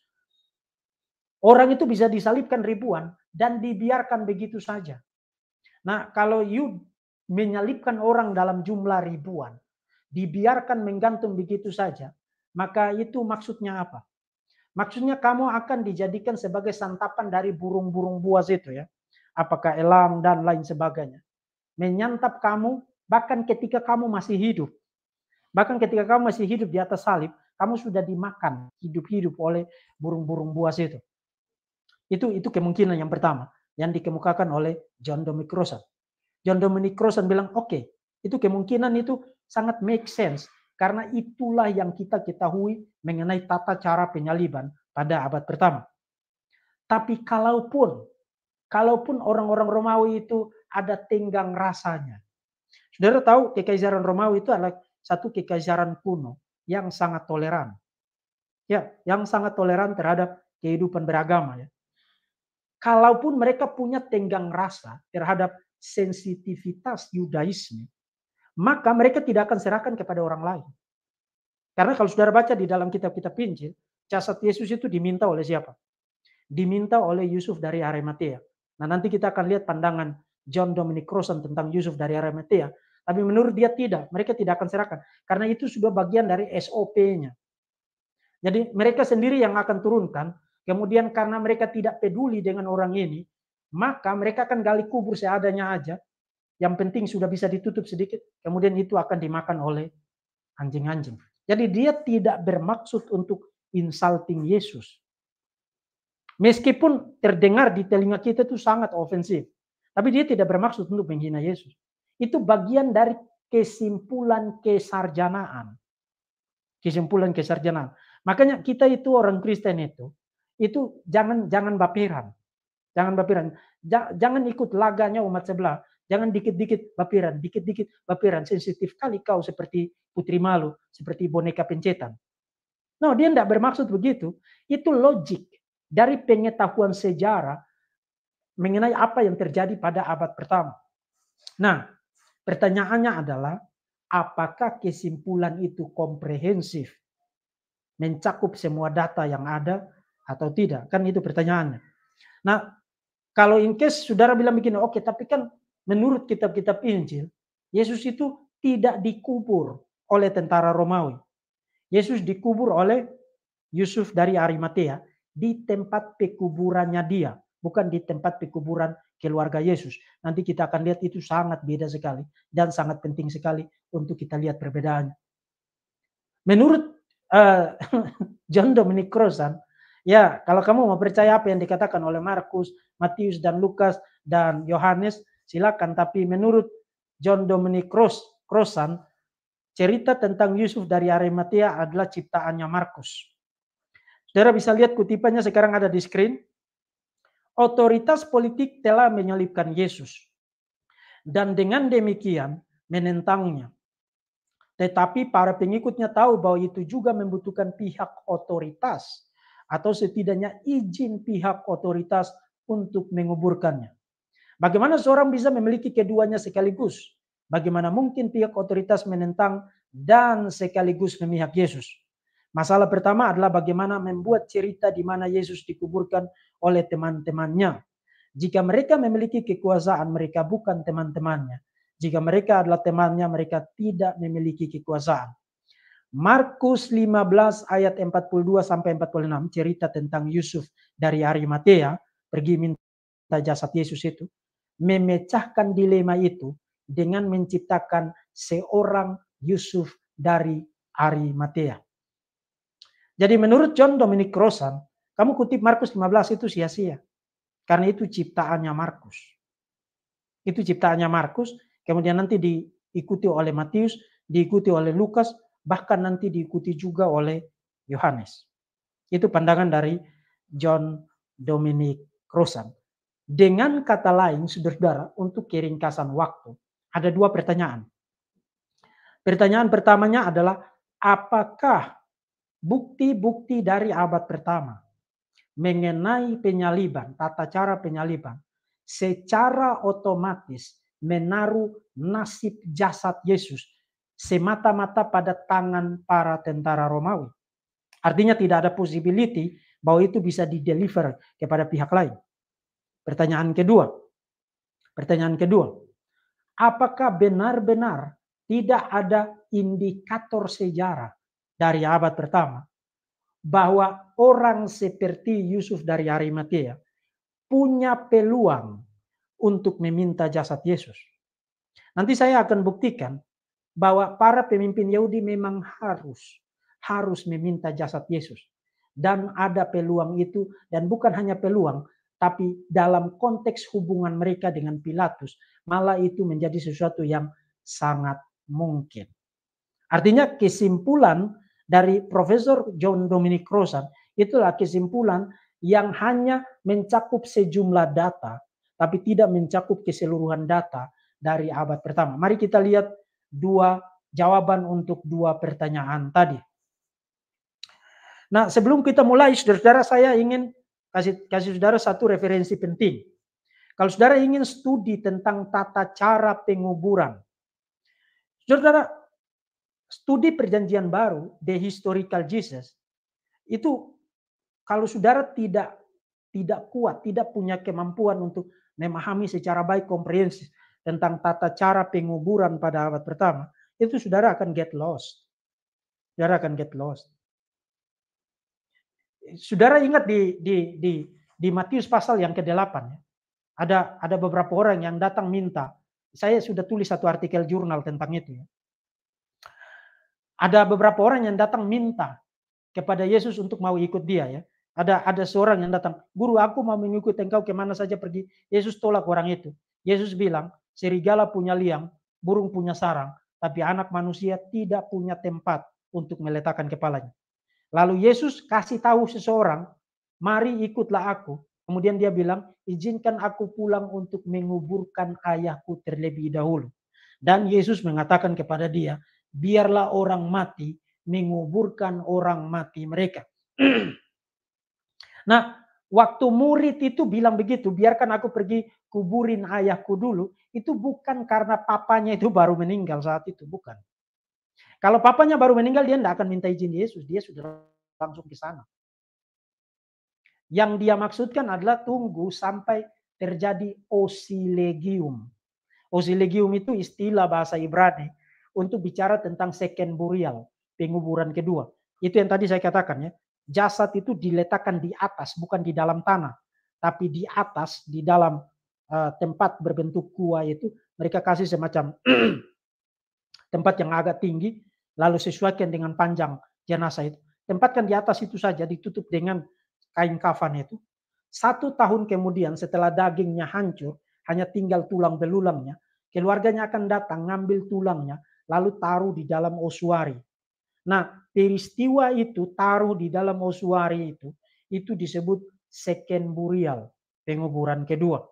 Orang itu bisa disalibkan ribuan dan dibiarkan begitu saja. Nah, kalau you menyalipkan orang dalam jumlah ribuan, dibiarkan menggantung begitu saja, maka itu maksudnya apa? Maksudnya kamu akan dijadikan sebagai santapan dari burung-burung buas itu ya. Apakah elang dan lain sebagainya. Menyantap kamu bahkan ketika kamu masih hidup. Bahkan ketika kamu masih hidup di atas salib, kamu sudah dimakan hidup-hidup oleh burung-burung buas itu. Itu itu kemungkinan yang pertama yang dikemukakan oleh John Dominic Rosen. John Dominic Rosen bilang, oke, okay, itu kemungkinan itu sangat make sense karena itulah yang kita ketahui mengenai tata cara penyaliban pada abad pertama. Tapi kalaupun kalaupun orang-orang Romawi itu ada tenggang rasanya. Saudara tahu kekaisaran Romawi itu adalah satu kekaisaran kuno yang sangat toleran. Ya, yang sangat toleran terhadap kehidupan beragama ya kalaupun mereka punya tenggang rasa terhadap sensitivitas Yudaisme, maka mereka tidak akan serahkan kepada orang lain. Karena kalau saudara baca di dalam kitab-kitab Injil, jasad Yesus itu diminta oleh siapa? Diminta oleh Yusuf dari Arimatea. Nah nanti kita akan lihat pandangan John Dominic Crossan tentang Yusuf dari Arimatea. Tapi menurut dia tidak, mereka tidak akan serahkan. Karena itu sudah bagian dari SOP-nya. Jadi mereka sendiri yang akan turunkan Kemudian karena mereka tidak peduli dengan orang ini, maka mereka akan gali kubur seadanya aja. Yang penting sudah bisa ditutup sedikit, kemudian itu akan dimakan oleh anjing-anjing. Jadi dia tidak bermaksud untuk insulting Yesus. Meskipun terdengar di telinga kita itu sangat ofensif. Tapi dia tidak bermaksud untuk menghina Yesus. Itu bagian dari kesimpulan kesarjanaan. Kesimpulan kesarjanaan. Makanya kita itu orang Kristen itu itu jangan jangan bapiran. Jangan bapiran. Jangan ikut laganya umat sebelah. Jangan dikit-dikit bapiran, dikit-dikit bapiran. Sensitif kali kau seperti putri malu, seperti boneka pencetan. No, dia tidak bermaksud begitu. Itu logik dari pengetahuan sejarah mengenai apa yang terjadi pada abad pertama. Nah, pertanyaannya adalah apakah kesimpulan itu komprehensif, mencakup semua data yang ada, atau tidak? Kan itu pertanyaannya. Nah, kalau in case saudara bilang begini, oke, okay, tapi kan menurut kitab-kitab Injil, Yesus itu tidak dikubur oleh tentara Romawi. Yesus dikubur oleh Yusuf dari Arimatea di tempat pekuburannya dia, bukan di tempat pekuburan keluarga Yesus. Nanti kita akan lihat itu sangat beda sekali dan sangat penting sekali untuk kita lihat perbedaannya. Menurut uh, <laughs> John Dominic Crossan Ya, kalau kamu mau percaya apa yang dikatakan oleh Markus, Matius dan Lukas dan Yohanes, silakan. Tapi menurut John Dominic Cross, Crossan, cerita tentang Yusuf dari Arimatea adalah ciptaannya Markus. Saudara bisa lihat kutipannya sekarang ada di screen. Otoritas politik telah menyelipkan Yesus dan dengan demikian menentangnya. Tetapi para pengikutnya tahu bahwa itu juga membutuhkan pihak otoritas atau setidaknya izin pihak otoritas untuk menguburkannya. Bagaimana seorang bisa memiliki keduanya sekaligus? Bagaimana mungkin pihak otoritas menentang dan sekaligus memihak Yesus? Masalah pertama adalah bagaimana membuat cerita di mana Yesus dikuburkan oleh teman-temannya. Jika mereka memiliki kekuasaan, mereka bukan teman-temannya. Jika mereka adalah temannya, mereka tidak memiliki kekuasaan. Markus 15 ayat 42 sampai 46 cerita tentang Yusuf dari Arimatea ya. pergi minta jasad Yesus itu memecahkan dilema itu dengan menciptakan seorang Yusuf dari Arimatea. Ya. Jadi menurut John Dominic Crossan, kamu kutip Markus 15 itu sia-sia. Karena itu ciptaannya Markus. Itu ciptaannya Markus, kemudian nanti diikuti oleh Matius, diikuti oleh Lukas, bahkan nanti diikuti juga oleh Yohanes. Itu pandangan dari John Dominic Crossan. Dengan kata lain, saudara-saudara, untuk keringkasan waktu, ada dua pertanyaan. Pertanyaan pertamanya adalah, apakah bukti-bukti dari abad pertama mengenai penyaliban, tata cara penyaliban, secara otomatis menaruh nasib jasad Yesus semata-mata pada tangan para tentara Romawi. Artinya tidak ada possibility bahwa itu bisa dideliver kepada pihak lain. Pertanyaan kedua. Pertanyaan kedua. Apakah benar-benar tidak ada indikator sejarah dari abad pertama bahwa orang seperti Yusuf dari Arimatea punya peluang untuk meminta jasad Yesus? Nanti saya akan buktikan bahwa para pemimpin Yahudi memang harus harus meminta jasad Yesus dan ada peluang itu dan bukan hanya peluang tapi dalam konteks hubungan mereka dengan Pilatus malah itu menjadi sesuatu yang sangat mungkin. Artinya kesimpulan dari Profesor John Dominic Rosan itulah kesimpulan yang hanya mencakup sejumlah data tapi tidak mencakup keseluruhan data dari abad pertama. Mari kita lihat dua jawaban untuk dua pertanyaan tadi. Nah, sebelum kita mulai, saudara-saudara, saya ingin kasih kasih saudara satu referensi penting. Kalau saudara ingin studi tentang tata cara penguburan, saudara, studi perjanjian baru, the historical Jesus, itu kalau saudara tidak tidak kuat, tidak punya kemampuan untuk memahami secara baik komprehensif, tentang tata cara penguburan pada abad pertama, itu saudara akan get lost. Saudara akan get lost. Saudara ingat di di di di Matius pasal yang ke-8 ya. Ada ada beberapa orang yang datang minta. Saya sudah tulis satu artikel jurnal tentang itu ya. Ada beberapa orang yang datang minta kepada Yesus untuk mau ikut dia ya. Ada ada seorang yang datang, "Guru, aku mau mengikuti engkau kemana saja pergi." Yesus tolak orang itu. Yesus bilang, serigala punya liang, burung punya sarang, tapi anak manusia tidak punya tempat untuk meletakkan kepalanya. Lalu Yesus kasih tahu seseorang, "Mari ikutlah aku." Kemudian dia bilang, "Izinkan aku pulang untuk menguburkan ayahku terlebih dahulu." Dan Yesus mengatakan kepada dia, "Biarlah orang mati menguburkan orang mati mereka." <clears throat> nah, waktu murid itu bilang begitu, "Biarkan aku pergi kuburin ayahku dulu." itu bukan karena papanya itu baru meninggal saat itu, bukan. Kalau papanya baru meninggal, dia tidak akan minta izin Yesus, dia sudah langsung ke sana. Yang dia maksudkan adalah tunggu sampai terjadi osilegium. Osilegium itu istilah bahasa Ibrani untuk bicara tentang second burial, penguburan kedua. Itu yang tadi saya katakan ya. Jasad itu diletakkan di atas, bukan di dalam tanah. Tapi di atas, di dalam Eh, tempat berbentuk gua itu mereka kasih semacam <clears throat> tempat yang agak tinggi lalu sesuaikan dengan panjang jenazah itu. Tempatkan di atas itu saja ditutup dengan kain kafan itu. Satu tahun kemudian setelah dagingnya hancur, hanya tinggal tulang belulangnya, keluarganya akan datang ngambil tulangnya, lalu taruh di dalam osuari. Nah, peristiwa itu taruh di dalam osuari itu, itu disebut second burial, penguburan kedua.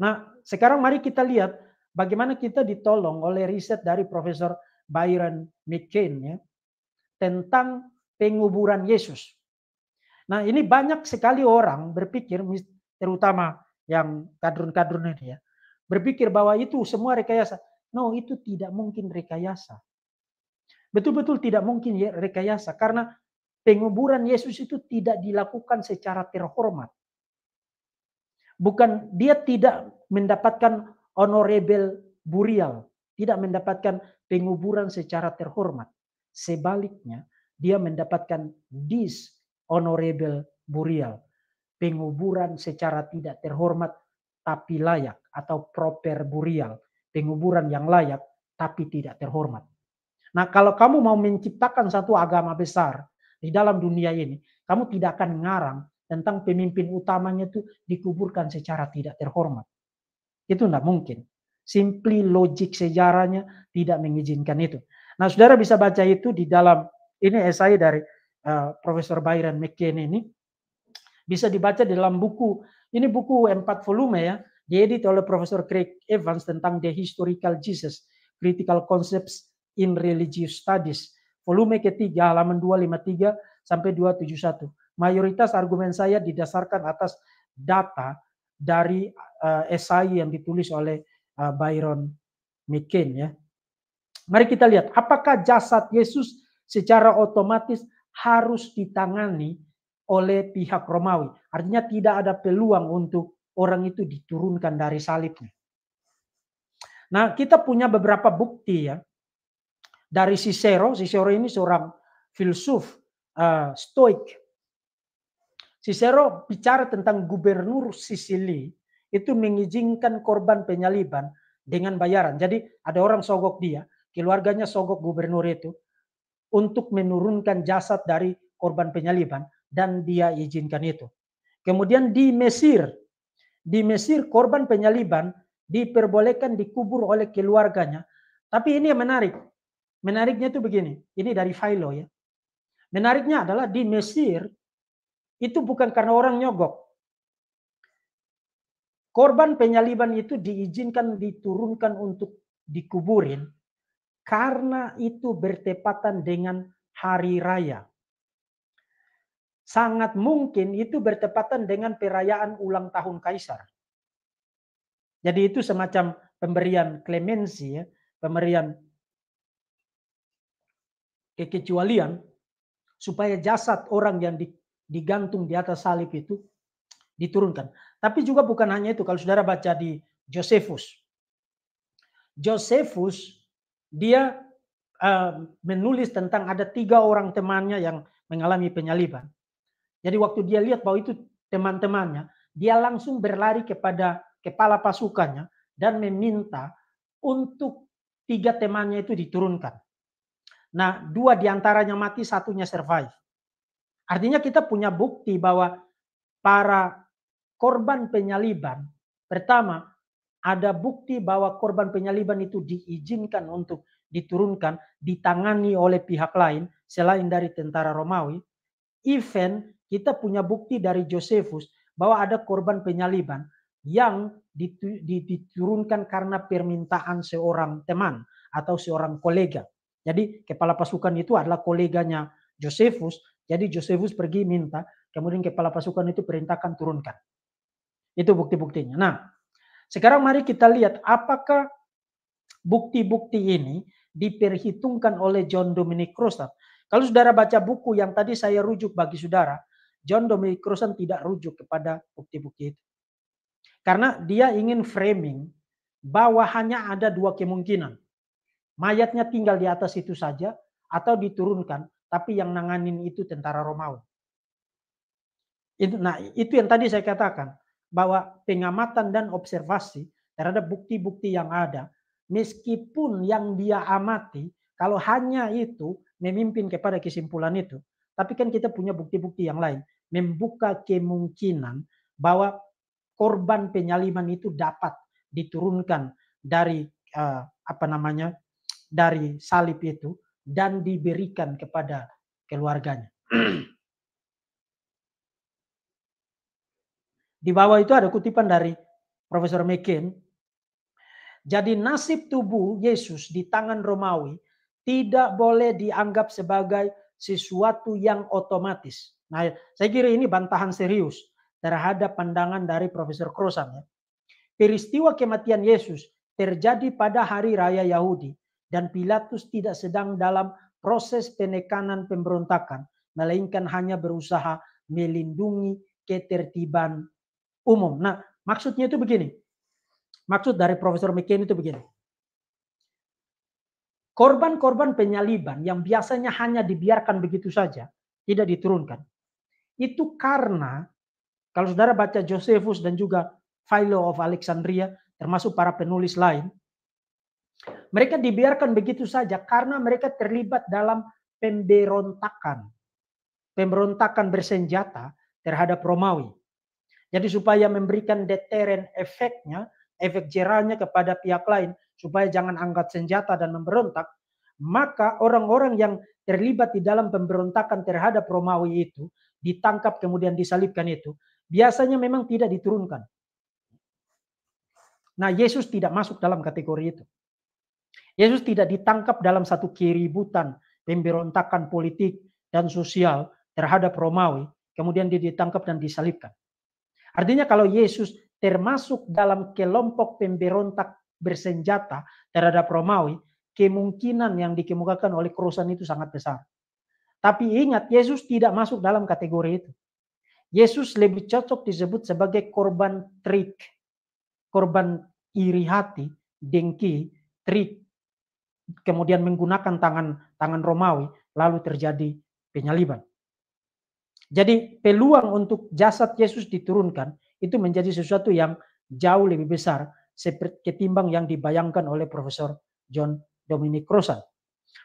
Nah, sekarang mari kita lihat bagaimana kita ditolong oleh riset dari Profesor Byron McCain ya tentang penguburan Yesus. Nah, ini banyak sekali orang berpikir terutama yang kadrun-kadrun ini ya, berpikir bahwa itu semua rekayasa. No, itu tidak mungkin rekayasa. Betul-betul tidak mungkin ya, rekayasa karena penguburan Yesus itu tidak dilakukan secara terhormat bukan dia tidak mendapatkan honorable burial, tidak mendapatkan penguburan secara terhormat. Sebaliknya, dia mendapatkan dis dishonorable burial, penguburan secara tidak terhormat tapi layak atau proper burial, penguburan yang layak tapi tidak terhormat. Nah, kalau kamu mau menciptakan satu agama besar di dalam dunia ini, kamu tidak akan ngarang tentang pemimpin utamanya itu dikuburkan secara tidak terhormat. Itu tidak mungkin. Simply logik sejarahnya tidak mengizinkan itu. Nah, saudara bisa baca itu di dalam ini esai dari uh, Profesor Byron McKinney ini. Bisa dibaca di dalam buku ini buku empat volume ya, diedit oleh Profesor Craig Evans tentang The Historical Jesus, Critical Concepts in Religious Studies, volume ketiga halaman 253 sampai 271 mayoritas argumen saya didasarkan atas data dari uh, eh, esai yang ditulis oleh uh, Byron McCain ya. Mari kita lihat apakah jasad Yesus secara otomatis harus ditangani oleh pihak Romawi. Artinya tidak ada peluang untuk orang itu diturunkan dari salibnya. Nah, kita punya beberapa bukti ya. Dari Cicero, Cicero ini seorang filsuf uh, stoik Cicero bicara tentang gubernur Sisili itu mengizinkan korban penyaliban dengan bayaran. Jadi ada orang sogok dia, keluarganya sogok gubernur itu untuk menurunkan jasad dari korban penyaliban dan dia izinkan itu. Kemudian di Mesir, di Mesir korban penyaliban diperbolehkan dikubur oleh keluarganya. Tapi ini yang menarik. Menariknya itu begini, ini dari Philo ya. Menariknya adalah di Mesir itu bukan karena orang nyogok. Korban penyaliban itu diizinkan diturunkan untuk dikuburin karena itu bertepatan dengan hari raya. Sangat mungkin itu bertepatan dengan perayaan ulang tahun kaisar. Jadi itu semacam pemberian klemensi ya, pemberian kekecualian supaya jasad orang yang di, digantung di atas salib itu diturunkan. Tapi juga bukan hanya itu, kalau saudara baca di Josephus. Josephus dia uh, menulis tentang ada tiga orang temannya yang mengalami penyaliban. Jadi waktu dia lihat bahwa itu teman-temannya, dia langsung berlari kepada kepala pasukannya dan meminta untuk tiga temannya itu diturunkan. Nah, dua diantaranya mati, satunya survive. Artinya kita punya bukti bahwa para korban penyaliban, pertama ada bukti bahwa korban penyaliban itu diizinkan untuk diturunkan, ditangani oleh pihak lain selain dari tentara Romawi. Even kita punya bukti dari Josephus bahwa ada korban penyaliban yang diturunkan karena permintaan seorang teman atau seorang kolega. Jadi kepala pasukan itu adalah koleganya Josephus jadi Josephus pergi minta, kemudian kepala pasukan itu perintahkan turunkan. Itu bukti-buktinya. Nah, sekarang mari kita lihat apakah bukti-bukti ini diperhitungkan oleh John Dominic Crossan. Kalau saudara baca buku yang tadi saya rujuk bagi saudara, John Dominic Crossan tidak rujuk kepada bukti-bukti itu. Karena dia ingin framing bahwa hanya ada dua kemungkinan. Mayatnya tinggal di atas itu saja atau diturunkan tapi yang nanganin itu tentara Romawi. Itu, nah, itu yang tadi saya katakan bahwa pengamatan dan observasi terhadap bukti-bukti yang ada, meskipun yang dia amati, kalau hanya itu memimpin kepada kesimpulan itu, tapi kan kita punya bukti-bukti yang lain, membuka kemungkinan bahwa korban penyaliman itu dapat diturunkan dari eh, apa namanya dari salib itu dan diberikan kepada keluarganya. <clears throat> Di bawah itu ada kutipan dari Profesor McCain. Jadi nasib tubuh Yesus di tangan Romawi tidak boleh dianggap sebagai sesuatu yang otomatis. Nah, saya kira ini bantahan serius terhadap pandangan dari Profesor Krosan. Ya. Peristiwa kematian Yesus terjadi pada hari raya Yahudi dan Pilatus tidak sedang dalam proses penekanan pemberontakan, melainkan hanya berusaha melindungi ketertiban umum. Nah, maksudnya itu begini. Maksud dari Profesor McCain itu begini. Korban-korban penyaliban yang biasanya hanya dibiarkan begitu saja, tidak diturunkan. Itu karena kalau saudara baca Josephus dan juga Philo of Alexandria, termasuk para penulis lain, mereka dibiarkan begitu saja karena mereka terlibat dalam pemberontakan. Pemberontakan bersenjata terhadap Romawi. Jadi supaya memberikan deteren efeknya, efek jerahnya kepada pihak lain, supaya jangan angkat senjata dan memberontak, maka orang-orang yang terlibat di dalam pemberontakan terhadap Romawi itu, ditangkap kemudian disalibkan itu, biasanya memang tidak diturunkan. Nah, Yesus tidak masuk dalam kategori itu. Yesus tidak ditangkap dalam satu keributan pemberontakan politik dan sosial terhadap Romawi, kemudian dia ditangkap dan disalibkan. Artinya kalau Yesus termasuk dalam kelompok pemberontak bersenjata terhadap Romawi, kemungkinan yang dikemukakan oleh kerusuhan itu sangat besar. Tapi ingat, Yesus tidak masuk dalam kategori itu. Yesus lebih cocok disebut sebagai korban trik, korban iri hati, dengki, trik, kemudian menggunakan tangan tangan Romawi lalu terjadi penyaliban. Jadi peluang untuk jasad Yesus diturunkan itu menjadi sesuatu yang jauh lebih besar ketimbang yang dibayangkan oleh Profesor John Dominic Crossan.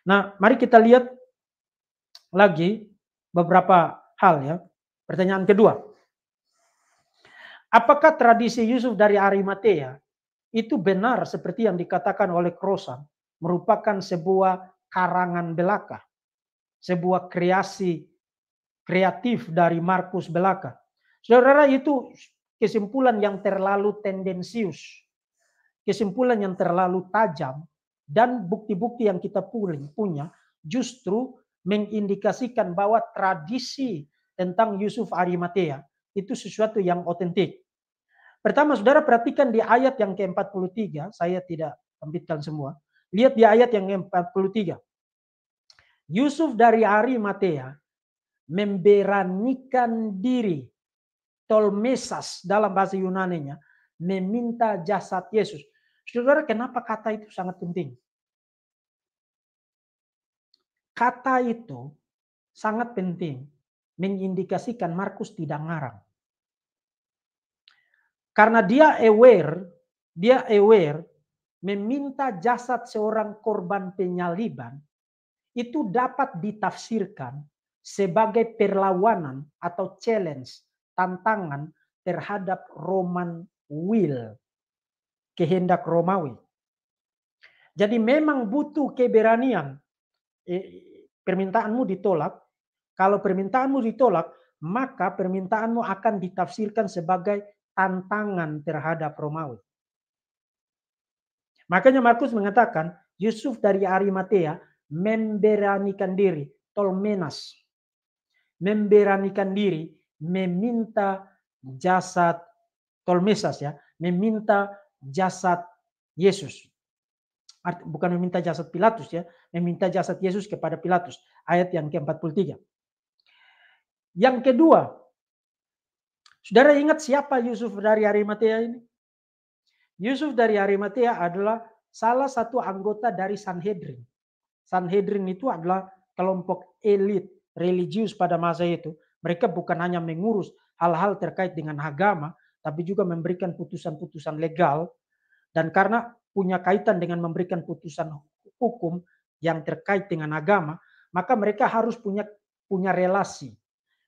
Nah, mari kita lihat lagi beberapa hal ya. Pertanyaan kedua. Apakah tradisi Yusuf dari Arimatea itu benar seperti yang dikatakan oleh Crossan merupakan sebuah karangan belaka, sebuah kreasi kreatif dari Markus Belaka. Saudara itu kesimpulan yang terlalu tendensius, kesimpulan yang terlalu tajam dan bukti-bukti yang kita punya justru mengindikasikan bahwa tradisi tentang Yusuf Arimatea itu sesuatu yang otentik. Pertama, saudara perhatikan di ayat yang ke-43, saya tidak tampilkan semua. Lihat di ayat yang 43. Yusuf dari Arimatea memberanikan diri tolmesas dalam bahasa Yunaninya meminta jasad Yesus. Saudara, kenapa kata itu sangat penting? Kata itu sangat penting mengindikasikan Markus tidak ngarang. Karena dia aware, dia aware meminta jasad seorang korban penyaliban itu dapat ditafsirkan sebagai perlawanan atau challenge, tantangan terhadap Roman will, kehendak Romawi. Jadi memang butuh keberanian. E, permintaanmu ditolak. Kalau permintaanmu ditolak, maka permintaanmu akan ditafsirkan sebagai tantangan terhadap Romawi. Makanya Markus mengatakan Yusuf dari Arimatea memberanikan diri, tolmenas. Memberanikan diri, meminta jasad tolmesas ya, meminta jasad Yesus. bukan meminta jasad Pilatus ya, meminta jasad Yesus kepada Pilatus. Ayat yang ke-43. Yang kedua, saudara ingat siapa Yusuf dari Arimatea ini? Yusuf dari Arimatea adalah salah satu anggota dari Sanhedrin. Sanhedrin itu adalah kelompok elit religius pada masa itu. Mereka bukan hanya mengurus hal-hal terkait dengan agama, tapi juga memberikan putusan-putusan legal. Dan karena punya kaitan dengan memberikan putusan hukum yang terkait dengan agama, maka mereka harus punya punya relasi,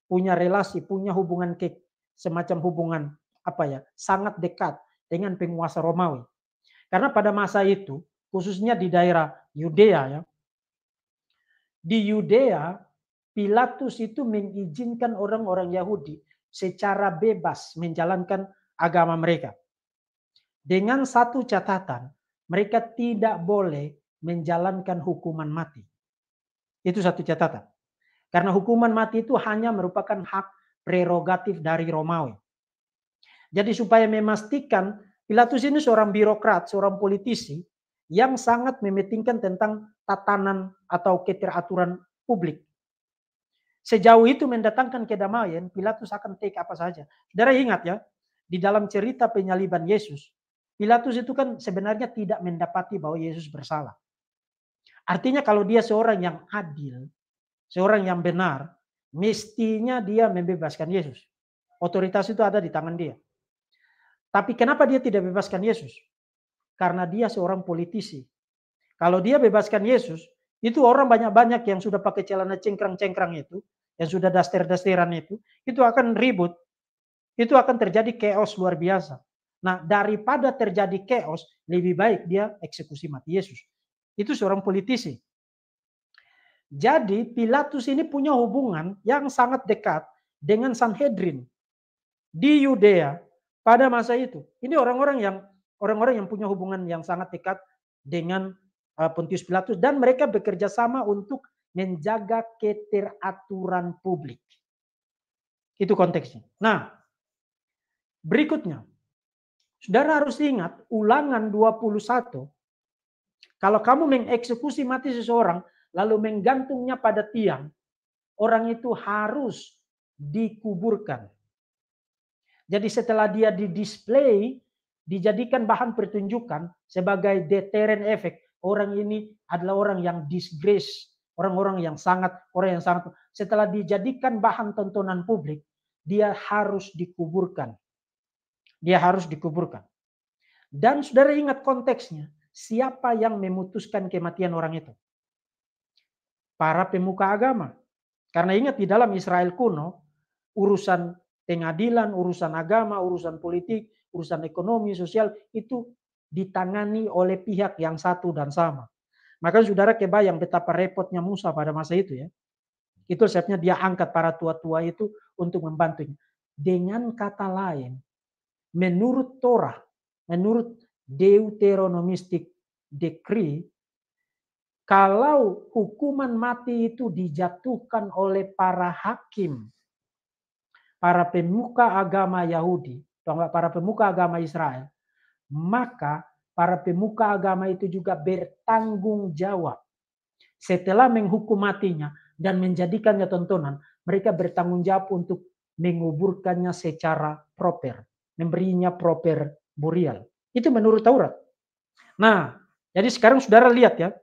punya relasi, punya hubungan ke semacam hubungan apa ya, sangat dekat dengan penguasa Romawi. Karena pada masa itu, khususnya di daerah Yudea ya. Di Yudea, Pilatus itu mengizinkan orang-orang Yahudi secara bebas menjalankan agama mereka. Dengan satu catatan, mereka tidak boleh menjalankan hukuman mati. Itu satu catatan. Karena hukuman mati itu hanya merupakan hak prerogatif dari Romawi. Jadi supaya memastikan Pilatus ini seorang birokrat, seorang politisi yang sangat mementingkan tentang tatanan atau keteraturan publik. Sejauh itu mendatangkan kedamaian, Pilatus akan take apa saja. Saudara ingat ya, di dalam cerita penyaliban Yesus, Pilatus itu kan sebenarnya tidak mendapati bahwa Yesus bersalah. Artinya kalau dia seorang yang adil, seorang yang benar, mestinya dia membebaskan Yesus. Otoritas itu ada di tangan dia. Tapi kenapa dia tidak bebaskan Yesus? Karena dia seorang politisi. Kalau dia bebaskan Yesus, itu orang banyak-banyak yang sudah pakai celana cengkrang-cengkrang itu, yang sudah daster-dasteran itu, itu akan ribut. Itu akan terjadi chaos luar biasa. Nah, daripada terjadi chaos, lebih baik dia eksekusi mati Yesus. Itu seorang politisi. Jadi Pilatus ini punya hubungan yang sangat dekat dengan Sanhedrin di Yudea pada masa itu. Ini orang-orang yang orang-orang yang punya hubungan yang sangat dekat dengan eh, Pontius Pilatus dan mereka bekerja sama untuk menjaga keteraturan publik. Itu konteksnya. Nah, berikutnya. Saudara harus ingat ulangan 21 kalau kamu mengeksekusi mati seseorang lalu menggantungnya pada tiang, orang itu harus dikuburkan. Jadi setelah dia di display, dijadikan bahan pertunjukan sebagai deterrent efek. Orang ini adalah orang yang disgrace, orang-orang yang sangat, orang yang sangat. Setelah dijadikan bahan tontonan publik, dia harus dikuburkan. Dia harus dikuburkan. Dan saudara ingat konteksnya, siapa yang memutuskan kematian orang itu? Para pemuka agama. Karena ingat di dalam Israel kuno, urusan pengadilan, urusan agama, urusan politik, urusan ekonomi, sosial itu ditangani oleh pihak yang satu dan sama. Maka saudara kebayang betapa repotnya Musa pada masa itu ya. Itu sebabnya dia angkat para tua-tua itu untuk membantunya. Dengan kata lain, menurut Torah, menurut Deuteronomistik Dekri, kalau hukuman mati itu dijatuhkan oleh para hakim para pemuka agama Yahudi, atau para pemuka agama Israel, maka para pemuka agama itu juga bertanggung jawab. Setelah menghukum matinya dan menjadikannya tontonan, mereka bertanggung jawab untuk menguburkannya secara proper, memberinya proper burial. Itu menurut Taurat. Nah, jadi sekarang saudara lihat ya,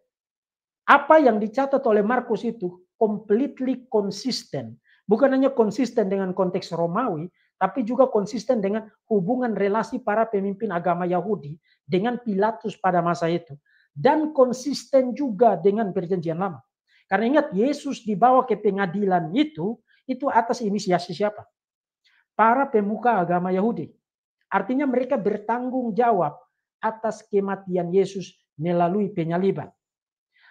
apa yang dicatat oleh Markus itu completely konsisten bukan hanya konsisten dengan konteks Romawi, tapi juga konsisten dengan hubungan relasi para pemimpin agama Yahudi dengan Pilatus pada masa itu. Dan konsisten juga dengan perjanjian lama. Karena ingat, Yesus dibawa ke pengadilan itu, itu atas inisiasi siapa? Para pemuka agama Yahudi. Artinya mereka bertanggung jawab atas kematian Yesus melalui penyaliban.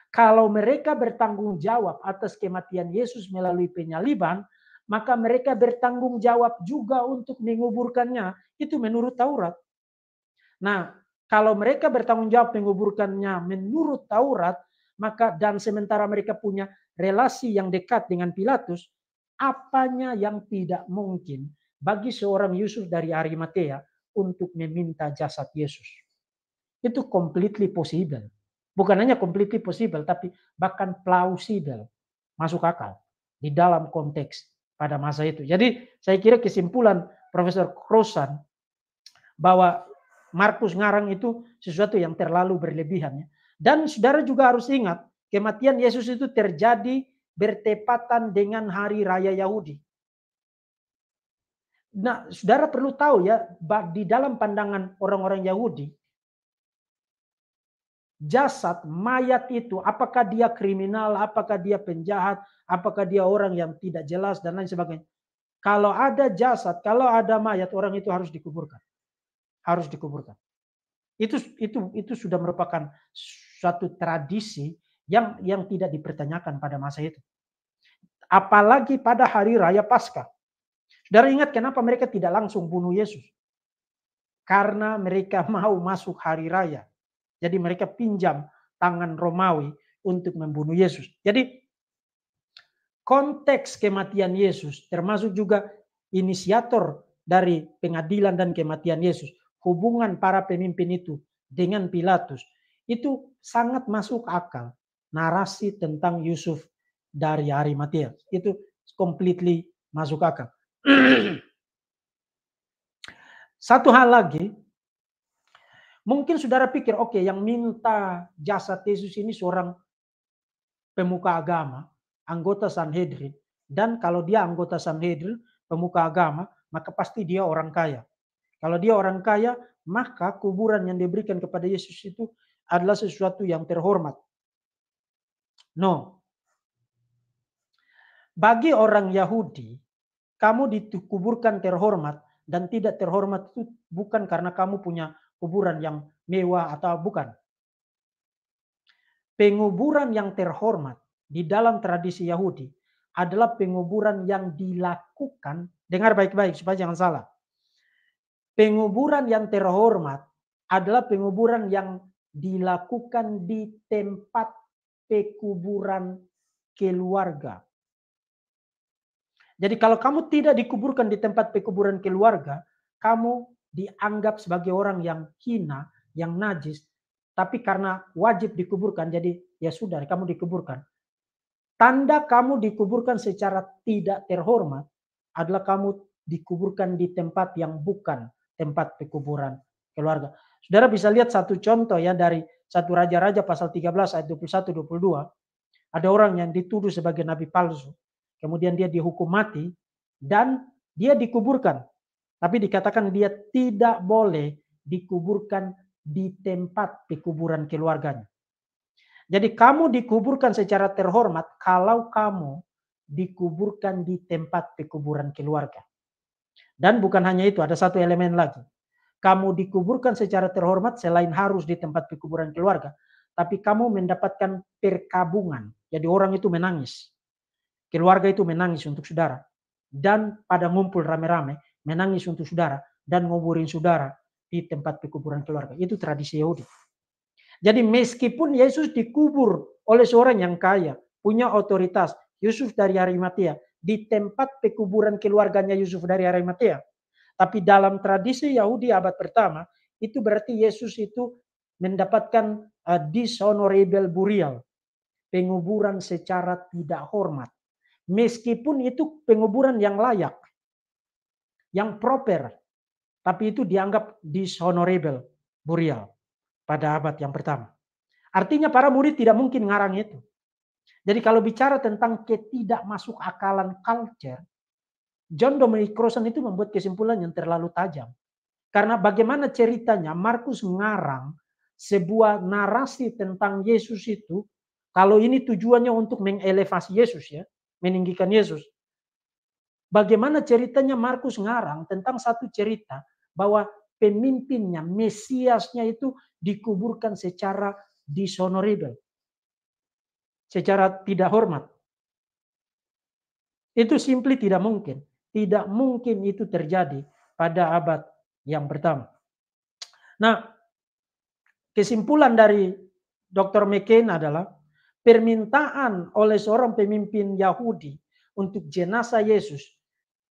Kalau mereka bertanggung jawab atas kematian Yesus melalui penyaliban, maka mereka bertanggung jawab juga untuk menguburkannya. Itu menurut Taurat. Nah, kalau mereka bertanggung jawab menguburkannya menurut Taurat, maka dan sementara mereka punya relasi yang dekat dengan Pilatus, apanya yang tidak mungkin bagi seorang Yusuf dari Arimatea untuk meminta jasad Yesus. Itu completely possible. Bukan hanya completely possible, tapi bahkan plausible, masuk akal di dalam konteks pada masa itu. Jadi saya kira kesimpulan Profesor Krosan bahwa Markus ngarang itu sesuatu yang terlalu berlebihan. Ya. Dan saudara juga harus ingat kematian Yesus itu terjadi bertepatan dengan hari raya Yahudi. Nah, saudara perlu tahu ya, di dalam pandangan orang-orang Yahudi, jasad mayat itu apakah dia kriminal, apakah dia penjahat, apakah dia orang yang tidak jelas dan lain sebagainya. Kalau ada jasad, kalau ada mayat orang itu harus dikuburkan. Harus dikuburkan. Itu itu itu sudah merupakan suatu tradisi yang yang tidak dipertanyakan pada masa itu. Apalagi pada hari raya Paskah. Sudah ingat kenapa mereka tidak langsung bunuh Yesus? Karena mereka <laughs> mau masuk hari raya jadi mereka pinjam tangan Romawi untuk membunuh Yesus. Jadi konteks kematian Yesus termasuk juga inisiator dari pengadilan dan kematian Yesus, hubungan para pemimpin itu dengan Pilatus itu sangat masuk akal narasi tentang Yusuf dari hari Arimatea. Itu completely masuk akal. <clears throat> Satu hal lagi Mungkin saudara pikir, oke okay, yang minta jasa Yesus ini seorang pemuka agama, anggota Sanhedrin. Dan kalau dia anggota Sanhedrin, pemuka agama, maka pasti dia orang kaya. Kalau dia orang kaya, maka kuburan yang diberikan kepada Yesus itu adalah sesuatu yang terhormat. No. Bagi orang Yahudi, kamu dikuburkan terhormat dan tidak terhormat itu bukan karena kamu punya kuburan yang mewah atau bukan. Penguburan yang terhormat di dalam tradisi Yahudi adalah penguburan yang dilakukan, dengar baik-baik supaya jangan salah. Penguburan yang terhormat adalah penguburan yang dilakukan di tempat pekuburan keluarga. Jadi kalau kamu tidak dikuburkan di tempat pekuburan keluarga, kamu dianggap sebagai orang yang hina, yang najis, tapi karena wajib dikuburkan, jadi ya sudah, kamu dikuburkan. Tanda kamu dikuburkan secara tidak terhormat adalah kamu dikuburkan di tempat yang bukan tempat pekuburan keluarga. Saudara bisa lihat satu contoh ya dari satu raja-raja pasal 13 ayat 21 22. Ada orang yang dituduh sebagai nabi palsu. Kemudian dia dihukum mati dan dia dikuburkan tapi dikatakan dia tidak boleh dikuburkan di tempat pekuburan keluarganya. Jadi kamu dikuburkan secara terhormat kalau kamu dikuburkan di tempat pekuburan keluarga. Dan bukan hanya itu, ada satu elemen lagi. Kamu dikuburkan secara terhormat selain harus di tempat pekuburan keluarga, tapi kamu mendapatkan perkabungan. Jadi orang itu menangis. Keluarga itu menangis untuk saudara. Dan pada ngumpul rame-rame, menangis untuk saudara dan nguburin saudara di tempat pekuburan keluarga. Itu tradisi Yahudi. Jadi meskipun Yesus dikubur oleh seorang yang kaya, punya otoritas, Yusuf dari Arimatea, di tempat pekuburan keluarganya Yusuf dari Arimatea, Tapi dalam tradisi Yahudi abad pertama, itu berarti Yesus itu mendapatkan uh, dishonorable burial, penguburan secara tidak hormat. Meskipun itu penguburan yang layak, yang proper, tapi itu dianggap dishonorable, burial pada abad yang pertama. Artinya para murid tidak mungkin ngarang itu. Jadi kalau bicara tentang ketidakmasuk akalan culture, John Dominic Crossan itu membuat kesimpulan yang terlalu tajam. Karena bagaimana ceritanya Markus ngarang sebuah narasi tentang Yesus itu, kalau ini tujuannya untuk mengelevasi Yesus ya, meninggikan Yesus, Bagaimana ceritanya Markus ngarang tentang satu cerita bahwa pemimpinnya, Mesiasnya itu dikuburkan secara dishonorable. Secara tidak hormat. Itu simply tidak mungkin. Tidak mungkin itu terjadi pada abad yang pertama. Nah, kesimpulan dari Dr. McCain adalah permintaan oleh seorang pemimpin Yahudi untuk jenazah Yesus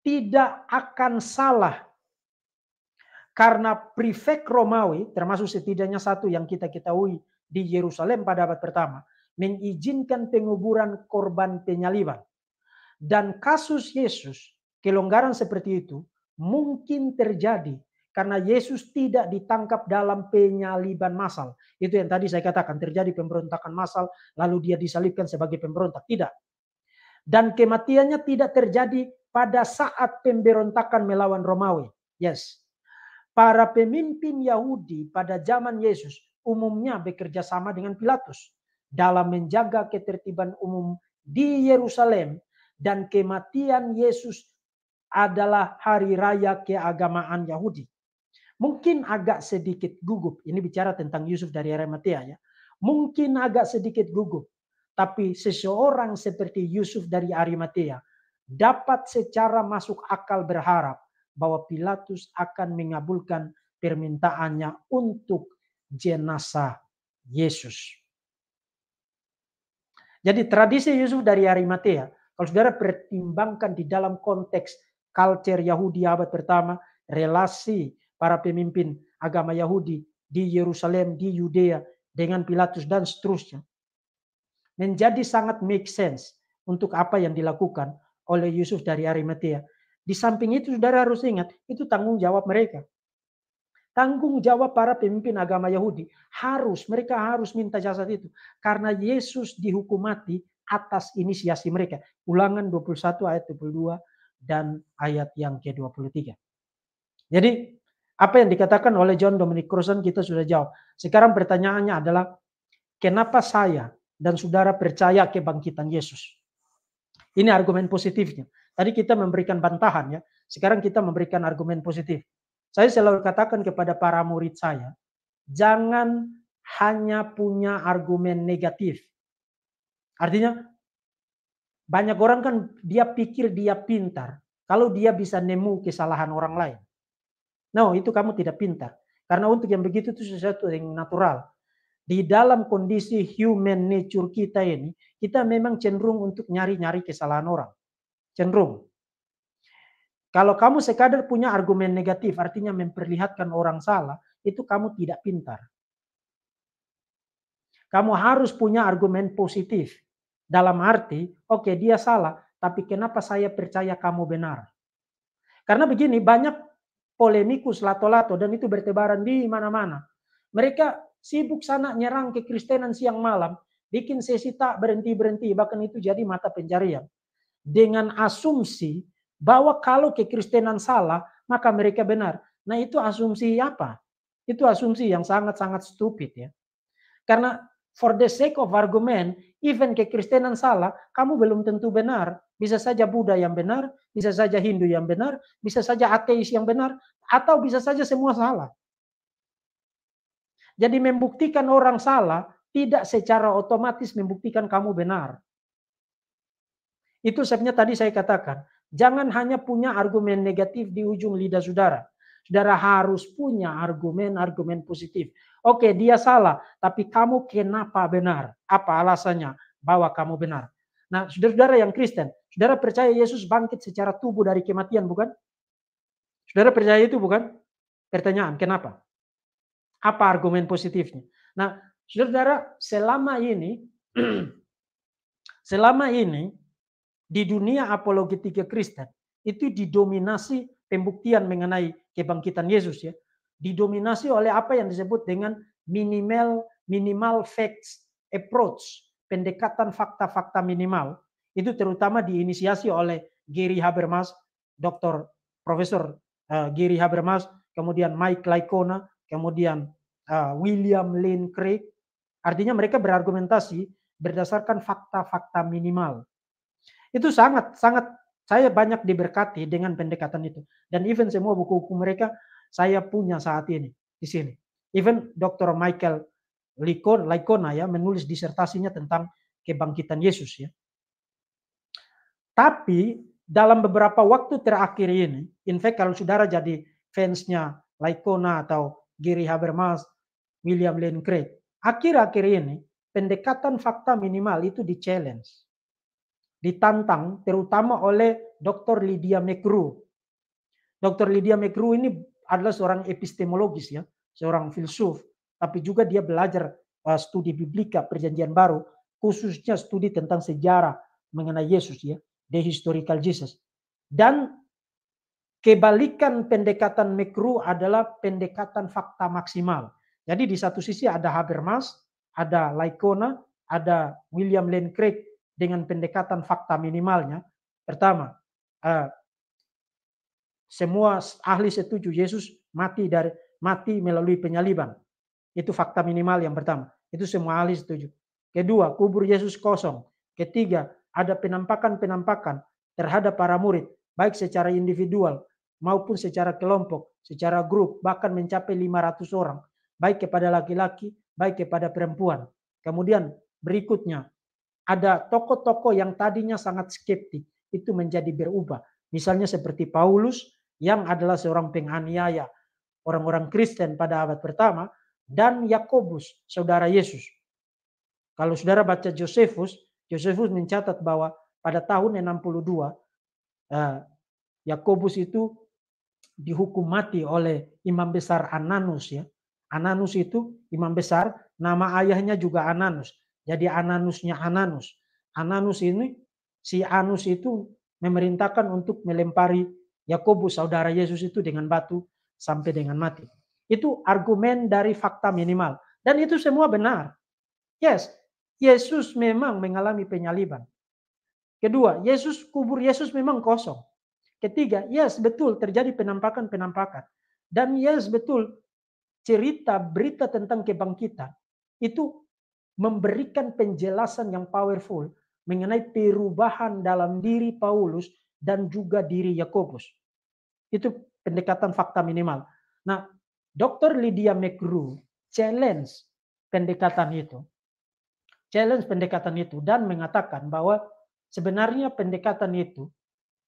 tidak akan salah karena prefek Romawi termasuk setidaknya satu yang kita ketahui di Yerusalem pada abad pertama mengizinkan penguburan korban penyaliban dan kasus Yesus kelonggaran seperti itu mungkin terjadi karena Yesus tidak ditangkap dalam penyaliban massal. Itu yang tadi saya katakan terjadi pemberontakan massal lalu dia disalibkan sebagai pemberontak. Tidak. Dan kematiannya tidak terjadi pada saat pemberontakan melawan Romawi. Yes. Para pemimpin Yahudi pada zaman Yesus umumnya bekerja sama dengan Pilatus dalam menjaga ketertiban umum di Yerusalem dan kematian Yesus adalah hari raya keagamaan Yahudi. Mungkin agak sedikit gugup, ini bicara tentang Yusuf dari Arimatea ya. Mungkin agak sedikit gugup, tapi seseorang seperti Yusuf dari Arimatea dapat secara masuk akal berharap bahwa Pilatus akan mengabulkan permintaannya untuk jenazah Yesus. Jadi tradisi Yusuf dari Arimatea, ya, kalau saudara pertimbangkan di dalam konteks culture Yahudi abad pertama, relasi para pemimpin agama Yahudi di Yerusalem, di Yudea, dengan Pilatus dan seterusnya. Menjadi sangat make sense untuk apa yang dilakukan oleh Yusuf dari Arimatia. Di samping itu saudara harus ingat, itu tanggung jawab mereka. Tanggung jawab para pemimpin agama Yahudi. Harus, mereka harus minta jasad itu. Karena Yesus dihukum mati atas inisiasi mereka. Ulangan 21 ayat 22 dan ayat yang ke-23. Jadi apa yang dikatakan oleh John Dominic Crossan kita sudah jawab. Sekarang pertanyaannya adalah kenapa saya dan saudara percaya kebangkitan Yesus? Ini argumen positifnya. Tadi kita memberikan bantahan ya. Sekarang kita memberikan argumen positif. Saya selalu katakan kepada para murid saya, jangan hanya punya argumen negatif. Artinya banyak orang kan dia pikir dia pintar kalau dia bisa nemu kesalahan orang lain. No, itu kamu tidak pintar. Karena untuk yang begitu itu sesuatu yang natural di dalam kondisi human nature kita ini, kita memang cenderung untuk nyari-nyari kesalahan orang. Cenderung. Kalau kamu sekadar punya argumen negatif, artinya memperlihatkan orang salah, itu kamu tidak pintar. Kamu harus punya argumen positif. Dalam arti, oke okay, dia salah, tapi kenapa saya percaya kamu benar? Karena begini, banyak polemikus lato-lato dan itu bertebaran di mana-mana. Mereka sibuk sana nyerang ke kekristenan siang malam, bikin sesi tak berhenti-berhenti, bahkan itu jadi mata pencarian. Dengan asumsi bahwa kalau ke kekristenan salah, maka mereka benar. Nah itu asumsi apa? Itu asumsi yang sangat-sangat stupid ya. Karena for the sake of argument, even ke kekristenan salah, kamu belum tentu benar. Bisa saja Buddha yang benar, bisa saja Hindu yang benar, bisa saja ateis yang benar, atau bisa saja semua salah. Jadi membuktikan orang salah tidak secara otomatis membuktikan kamu benar. Itu sebabnya tadi saya katakan, jangan hanya punya argumen negatif di ujung lidah saudara. Saudara harus punya argumen-argumen positif. Oke, dia salah, tapi kamu kenapa benar? Apa alasannya bahwa kamu benar? Nah, saudara-saudara yang Kristen, saudara percaya Yesus bangkit secara tubuh dari kematian, bukan? Saudara percaya itu bukan? Pertanyaan, kenapa? Apa argumen positifnya? Nah, saudara, selama ini, <clears throat> selama ini di dunia apologetika Kristen itu didominasi pembuktian mengenai kebangkitan Yesus ya, didominasi oleh apa yang disebut dengan minimal minimal facts approach, pendekatan fakta-fakta minimal. Itu terutama diinisiasi oleh Gary Habermas, Dr. Profesor eh, Gary Habermas, kemudian Mike Lycona, kemudian uh, William Lane Craig. Artinya mereka berargumentasi berdasarkan fakta-fakta minimal. Itu sangat sangat saya banyak diberkati dengan pendekatan itu. Dan even semua buku-buku mereka saya punya saat ini di sini. Even Dr. Michael Likon, Likona ya menulis disertasinya tentang kebangkitan Yesus ya. Tapi dalam beberapa waktu terakhir ini, in fact kalau saudara jadi fansnya Laikona atau Giri Habermas, William Lane Craig. Akhir-akhir ini pendekatan fakta minimal itu di challenge. Ditantang terutama oleh Dr. Lydia McGrew. Dr. Lydia McGrew ini adalah seorang epistemologis ya, seorang filsuf, tapi juga dia belajar uh, studi biblika perjanjian baru, khususnya studi tentang sejarah mengenai Yesus ya, the historical Jesus. Dan Kebalikan pendekatan mikro adalah pendekatan fakta maksimal. Jadi di satu sisi ada Habermas, ada Lycona, ada William Lane Craig dengan pendekatan fakta minimalnya. Pertama, uh, semua ahli setuju Yesus mati dari mati melalui penyaliban. Itu fakta minimal yang pertama. Itu semua ahli setuju. Kedua, kubur Yesus kosong. Ketiga, ada penampakan-penampakan terhadap para murid, baik secara individual maupun secara kelompok, secara grup, bahkan mencapai 500 orang, baik kepada laki-laki, baik kepada perempuan. Kemudian berikutnya, ada tokoh-tokoh yang tadinya sangat skeptik, itu menjadi berubah. Misalnya seperti Paulus yang adalah seorang penganiaya orang-orang Kristen pada abad pertama, dan Yakobus, saudara Yesus. Kalau saudara baca Josephus, Josephus mencatat bahwa pada tahun 62, eh, Yakobus itu dihukum mati oleh imam besar Ananus ya. Ananus itu imam besar, nama ayahnya juga Ananus. Jadi Ananusnya Ananus. Ananus ini si Anus itu memerintahkan untuk melempari Yakobus saudara Yesus itu dengan batu sampai dengan mati. Itu argumen dari fakta minimal dan itu semua benar. Yes, Yesus memang mengalami penyaliban. Kedua, Yesus kubur Yesus memang kosong. Ketiga, yes betul terjadi penampakan-penampakan. Dan yes betul cerita berita tentang kebangkitan itu memberikan penjelasan yang powerful mengenai perubahan dalam diri Paulus dan juga diri Yakobus. Itu pendekatan fakta minimal. Nah, Dr. Lydia McGrew challenge pendekatan itu. Challenge pendekatan itu dan mengatakan bahwa sebenarnya pendekatan itu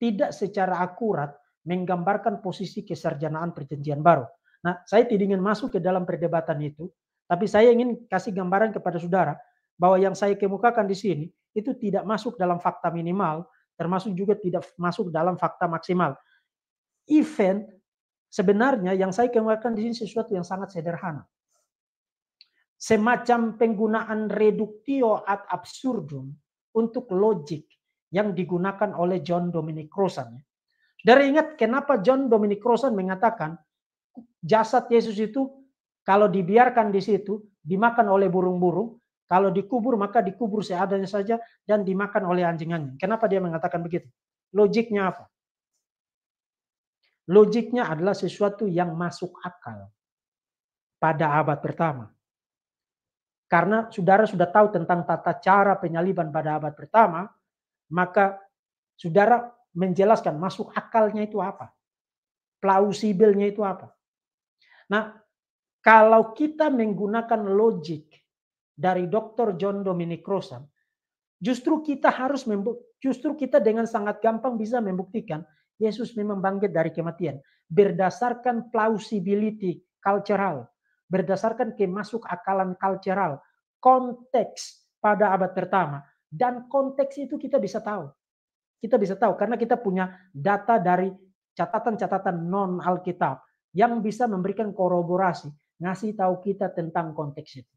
tidak secara akurat menggambarkan posisi kesarjanaan perjanjian baru. Nah, saya tidak ingin masuk ke dalam perdebatan itu, tapi saya ingin kasih gambaran kepada saudara bahwa yang saya kemukakan di sini itu tidak masuk dalam fakta minimal, termasuk juga tidak masuk dalam fakta maksimal. Event sebenarnya yang saya kemukakan di sini sesuatu yang sangat sederhana. Semacam penggunaan reductio ad absurdum untuk logik yang digunakan oleh John Dominic Rosen. Ya. Dari ingat kenapa John Dominic Rosen mengatakan jasad Yesus itu kalau dibiarkan di situ dimakan oleh burung-burung, kalau dikubur maka dikubur seadanya saja dan dimakan oleh anjing-anjing. Kenapa dia mengatakan begitu? Logiknya apa? Logiknya adalah sesuatu yang masuk akal pada abad pertama. Karena saudara sudah tahu tentang tata cara penyaliban pada abad pertama, maka saudara menjelaskan masuk akalnya itu apa. Plausibelnya itu apa. Nah, kalau kita menggunakan logik dari Dr. John Dominic Rosen, justru kita harus justru kita dengan sangat gampang bisa membuktikan Yesus memang bangkit dari kematian berdasarkan plausibility cultural, berdasarkan kemasuk akalan cultural, konteks pada abad pertama dan konteks itu kita bisa tahu. Kita bisa tahu karena kita punya data dari catatan-catatan non Alkitab yang bisa memberikan koroborasi, ngasih tahu kita tentang konteks itu.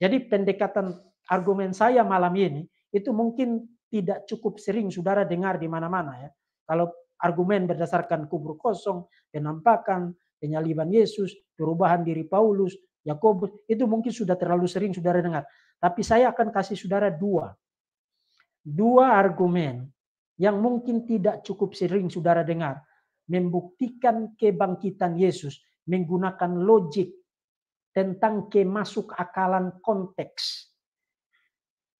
Jadi pendekatan argumen saya malam ini itu mungkin tidak cukup sering saudara dengar di mana-mana ya. Kalau argumen berdasarkan kubur kosong, penampakan, penyaliban Yesus, perubahan diri Paulus, Yakobus itu mungkin sudah terlalu sering saudara dengar. Tapi saya akan kasih saudara dua dua argumen yang mungkin tidak cukup sering saudara dengar membuktikan kebangkitan Yesus menggunakan logik tentang kemasuk akalan konteks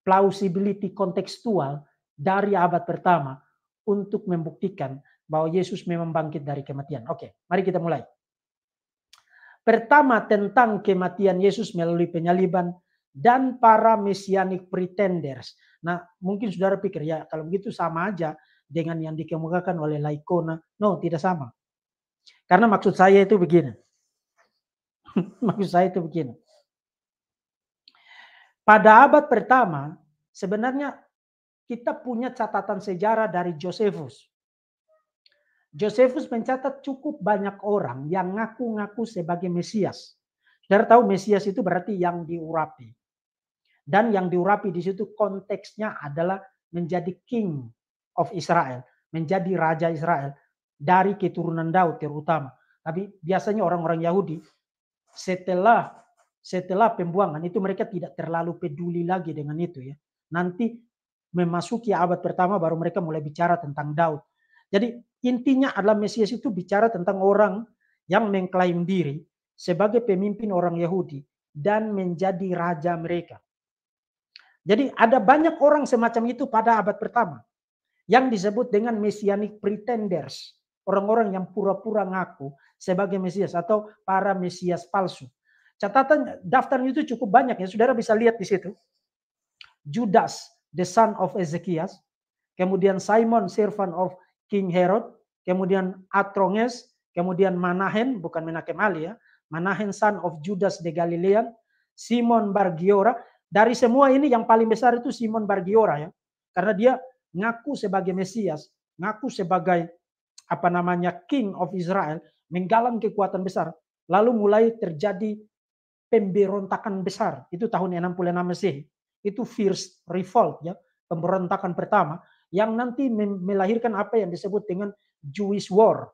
plausibility kontekstual dari abad pertama untuk membuktikan bahwa Yesus memang bangkit dari kematian. Oke, mari kita mulai. Pertama tentang kematian Yesus melalui penyaliban dan para mesianik pretenders. Nah, mungkin saudara pikir ya kalau begitu sama aja dengan yang dikemukakan oleh Laikona. No, tidak sama. Karena maksud saya itu begini. <laughs> maksud saya itu begini. Pada abad pertama, sebenarnya kita punya catatan sejarah dari Josephus. Josephus mencatat cukup banyak orang yang ngaku-ngaku sebagai Mesias. Saudara tahu Mesias itu berarti yang diurapi. Dan yang diurapi di situ konteksnya adalah menjadi king of Israel, menjadi raja Israel dari keturunan Daud terutama. Tapi biasanya orang-orang Yahudi setelah setelah pembuangan itu mereka tidak terlalu peduli lagi dengan itu ya. Nanti memasuki abad pertama baru mereka mulai bicara tentang Daud. Jadi intinya adalah Mesias itu bicara tentang orang yang mengklaim diri sebagai pemimpin orang Yahudi dan menjadi raja mereka. Jadi ada banyak orang semacam itu pada abad pertama yang disebut dengan messianic pretenders, orang-orang yang pura-pura ngaku sebagai mesias atau para mesias palsu. Catatan daftar itu cukup banyak ya, saudara bisa lihat di situ. Judas, the son of Ezekias, kemudian Simon, servant of King Herod, kemudian Atronges, kemudian Manahen, bukan Menakem Ali ya, Manahen son of Judas the Galilean, Simon Bargiora, dari semua ini yang paling besar itu Simon Bargiora ya. Karena dia ngaku sebagai Mesias, ngaku sebagai apa namanya King of Israel, menggalang kekuatan besar. Lalu mulai terjadi pemberontakan besar. Itu tahun 66 Masehi. Itu First Revolt ya, pemberontakan pertama yang nanti melahirkan apa yang disebut dengan Jewish War.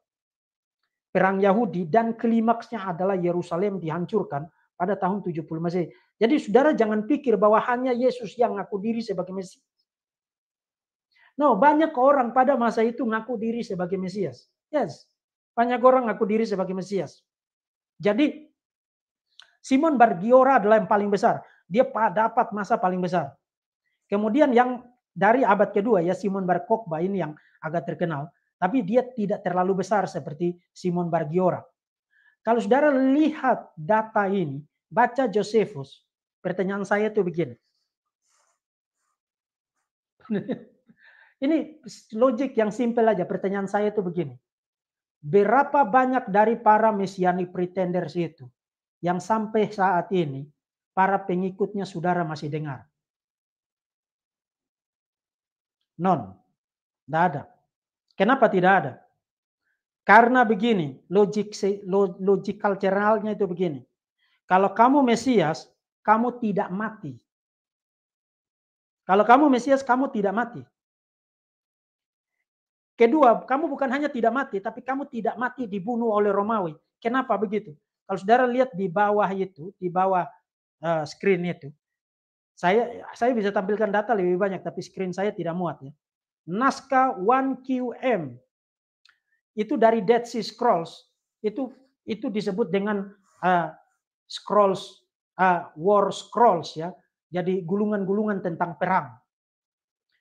Perang Yahudi dan klimaksnya adalah Yerusalem dihancurkan pada tahun 70 masih Jadi saudara jangan pikir bahwa hanya Yesus yang ngaku diri sebagai Mesias. No, banyak orang pada masa itu ngaku diri sebagai Mesias. Yes, banyak orang ngaku diri sebagai Mesias. Jadi Simon Bargiora adalah yang paling besar. Dia dapat masa paling besar. Kemudian yang dari abad kedua ya Simon Bar Kokba ini yang agak terkenal. Tapi dia tidak terlalu besar seperti Simon Bargiora. Kalau saudara lihat data ini, baca Josephus, pertanyaan saya itu begini. <laughs> ini logik yang simpel aja, pertanyaan saya itu begini. Berapa banyak dari para mesiani pretenders itu yang sampai saat ini para pengikutnya saudara masih dengar? Non. Tidak ada. Kenapa tidak ada? Karena begini, logik logik kulturalnya itu begini. Kalau kamu Mesias, kamu tidak mati. Kalau kamu Mesias, kamu tidak mati. Kedua, kamu bukan hanya tidak mati, tapi kamu tidak mati dibunuh oleh Romawi. Kenapa begitu? Kalau saudara lihat di bawah itu, di bawah eh, screen itu, saya saya bisa tampilkan data lebih banyak, tapi screen saya tidak muat ya. Naskah 1QM itu dari Dead Sea Scrolls itu itu disebut dengan uh, Scrolls uh, War Scrolls ya. Jadi gulungan-gulungan tentang perang.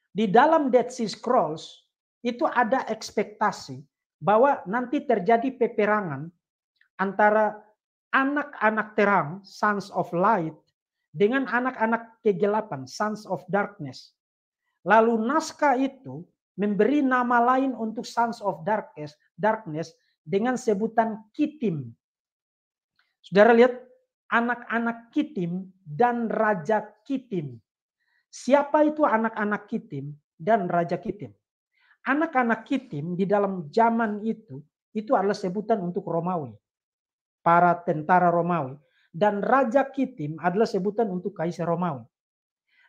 Di dalam Dead Sea Scrolls itu ada ekspektasi bahwa nanti terjadi peperangan antara anak-anak terang sons of light dengan anak-anak kegelapan sons of darkness. Lalu naskah itu memberi nama lain untuk sons of darkness, darkness dengan sebutan Kitim. Saudara lihat anak-anak Kitim dan raja Kitim. Siapa itu anak-anak Kitim dan raja Kitim? Anak-anak Kitim di dalam zaman itu itu adalah sebutan untuk Romawi. Para tentara Romawi dan raja Kitim adalah sebutan untuk kaisar Romawi.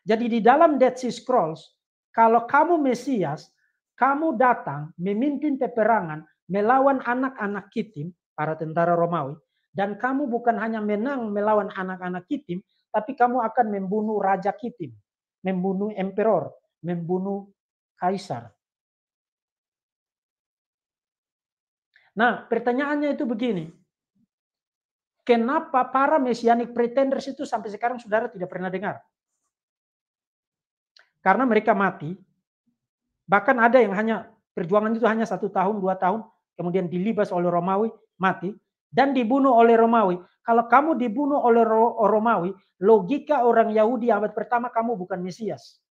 Jadi di dalam Dead Sea Scrolls kalau kamu Mesias, kamu datang memimpin peperangan melawan anak-anak Kitim, para tentara Romawi, dan kamu bukan hanya menang melawan anak-anak Kitim, tapi kamu akan membunuh raja Kitim, membunuh emperor, membunuh kaisar. Nah, pertanyaannya itu begini. Kenapa para mesianik pretenders itu sampai sekarang saudara tidak pernah dengar? Karena mereka mati Bahkan ada yang hanya perjuangan itu hanya satu tahun, dua tahun, kemudian dilibas oleh Romawi, mati, dan dibunuh oleh Romawi. Kalau kamu dibunuh oleh Romawi, logika orang Yahudi abad pertama kamu bukan Mesias.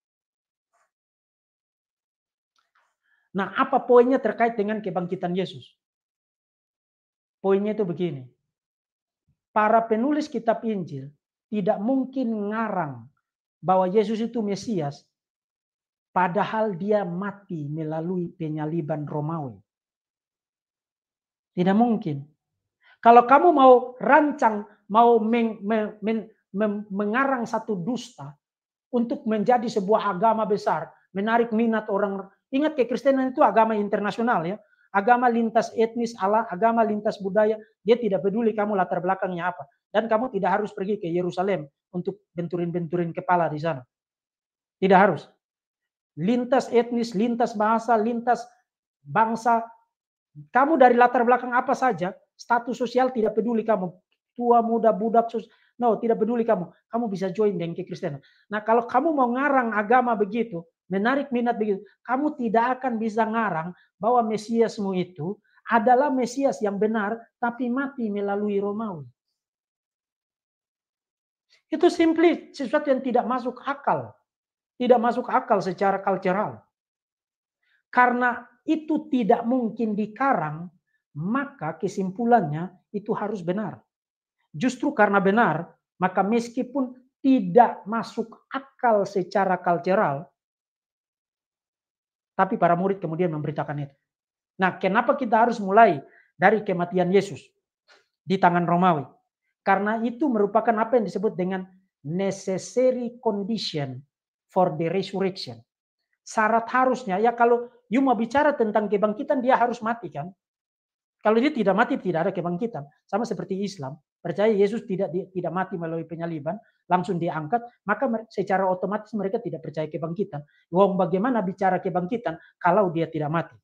Nah, apa poinnya terkait dengan kebangkitan Yesus? Poinnya itu begini. Para penulis kitab Injil tidak mungkin ngarang bahwa Yesus itu Mesias Padahal dia mati melalui penyaliban Romawi. Tidak mungkin. Kalau kamu mau rancang, mau meng, mengarang satu dusta untuk menjadi sebuah agama besar, menarik minat orang. Ingat kekristenan itu agama internasional ya. Agama lintas etnis, Allah, agama lintas budaya, dia tidak peduli kamu latar belakangnya apa. Dan kamu tidak harus pergi ke Yerusalem untuk benturin-benturin kepala di sana. Tidak harus lintas etnis, lintas bahasa, lintas bangsa. Kamu dari latar belakang apa saja, status sosial tidak peduli kamu. Tua, muda, budak, sus, no, tidak peduli kamu. Kamu bisa join dengan kekristenan. Nah, kalau kamu mau ngarang agama begitu, menarik minat begitu, kamu tidak akan bisa ngarang bahwa Mesiasmu itu adalah Mesias yang benar, tapi mati melalui Romawi. Itu simply sesuatu yang tidak masuk akal. Tidak masuk akal secara kultural, Karena itu tidak mungkin dikarang, maka kesimpulannya itu harus benar. Justru karena benar, maka meskipun tidak masuk akal secara kultural, tapi para murid kemudian memberitakan itu. Nah, kenapa kita harus mulai dari kematian Yesus di tangan Romawi? Karena itu merupakan apa yang disebut dengan necessary condition for the resurrection. Syarat harusnya ya kalau you mau bicara tentang kebangkitan dia harus mati kan? Kalau dia tidak mati tidak ada kebangkitan. Sama seperti Islam, percaya Yesus tidak tidak mati melalui penyaliban, langsung diangkat, maka secara otomatis mereka tidak percaya kebangkitan. Wong bagaimana bicara kebangkitan kalau dia tidak mati?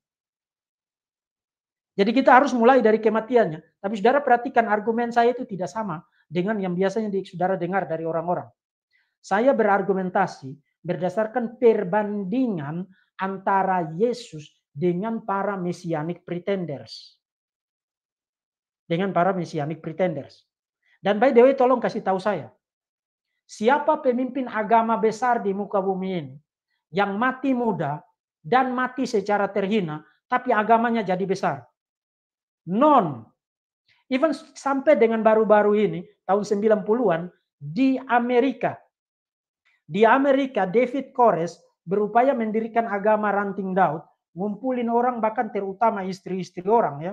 Jadi kita harus mulai dari kematiannya. Tapi saudara perhatikan argumen saya itu tidak sama dengan yang biasanya di, saudara dengar dari orang-orang. Saya berargumentasi berdasarkan perbandingan antara Yesus dengan para misionik pretenders. Dengan para misionik pretenders. Dan by the way tolong kasih tahu saya. Siapa pemimpin agama besar di muka bumi ini yang mati muda dan mati secara terhina tapi agamanya jadi besar? Non. Even sampai dengan baru-baru ini tahun 90-an di Amerika di Amerika, David Kores berupaya mendirikan agama ranting Daud, ngumpulin orang bahkan terutama istri-istri orang ya,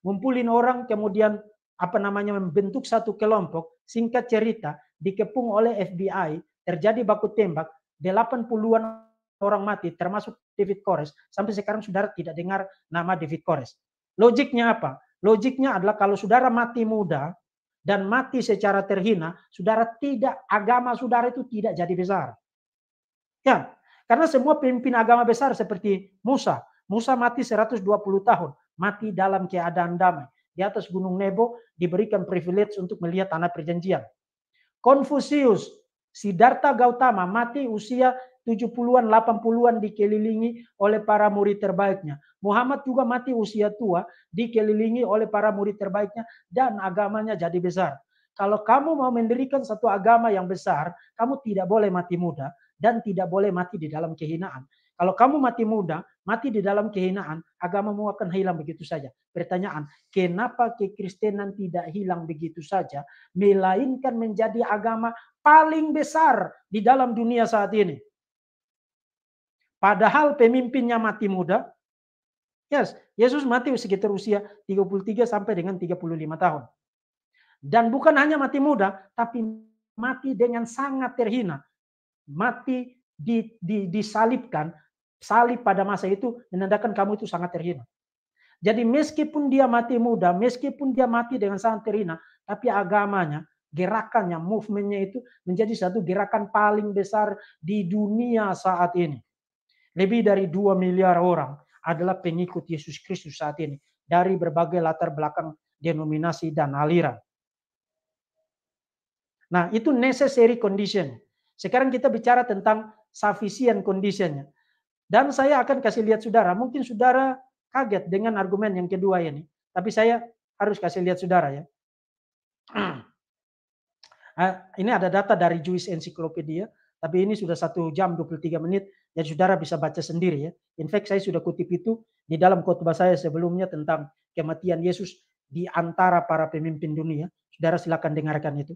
ngumpulin orang kemudian apa namanya membentuk satu kelompok, singkat cerita dikepung oleh FBI, terjadi baku tembak, 80-an orang mati termasuk David Kores. Sampai sekarang saudara tidak dengar nama David Kores. Logiknya apa? Logiknya adalah kalau saudara mati muda, dan mati secara terhina, saudara tidak agama saudara itu tidak jadi besar. Ya, karena semua pemimpin agama besar seperti Musa, Musa mati 120 tahun, mati dalam keadaan damai. Di atas Gunung Nebo diberikan privilege untuk melihat tanah perjanjian. Konfusius, Siddhartha Gautama mati usia 70-an, 80-an dikelilingi oleh para murid terbaiknya. Muhammad juga mati usia tua, dikelilingi oleh para murid terbaiknya dan agamanya jadi besar. Kalau kamu mau mendirikan satu agama yang besar, kamu tidak boleh mati muda dan tidak boleh mati di dalam kehinaan. Kalau kamu mati muda, mati di dalam kehinaan, agamamu akan hilang begitu saja. Pertanyaan, kenapa kekristenan tidak hilang begitu saja, melainkan menjadi agama paling besar di dalam dunia saat ini? Padahal pemimpinnya mati muda. Yes, Yesus mati sekitar usia 33 sampai dengan 35 tahun. Dan bukan hanya mati muda, tapi mati dengan sangat terhina. Mati di, di, disalibkan, salib pada masa itu menandakan kamu itu sangat terhina. Jadi meskipun dia mati muda, meskipun dia mati dengan sangat terhina, tapi agamanya, gerakannya, movementnya itu menjadi satu gerakan paling besar di dunia saat ini. Lebih dari 2 miliar orang adalah pengikut Yesus Kristus saat ini dari berbagai latar belakang denominasi dan aliran. Nah, itu necessary condition. Sekarang kita bicara tentang sufficient conditionnya. Dan saya akan kasih lihat saudara, mungkin saudara kaget dengan argumen yang kedua ini. Tapi saya harus kasih lihat saudara ya. <clears throat> Ah, ini ada data dari Jewish Encyclopedia tapi ini sudah satu jam 23 menit, jadi saudara bisa baca sendiri ya. In fact, saya sudah kutip itu di dalam khotbah saya sebelumnya tentang kematian Yesus di antara para pemimpin dunia. Ya. Saudara silakan dengarkan itu.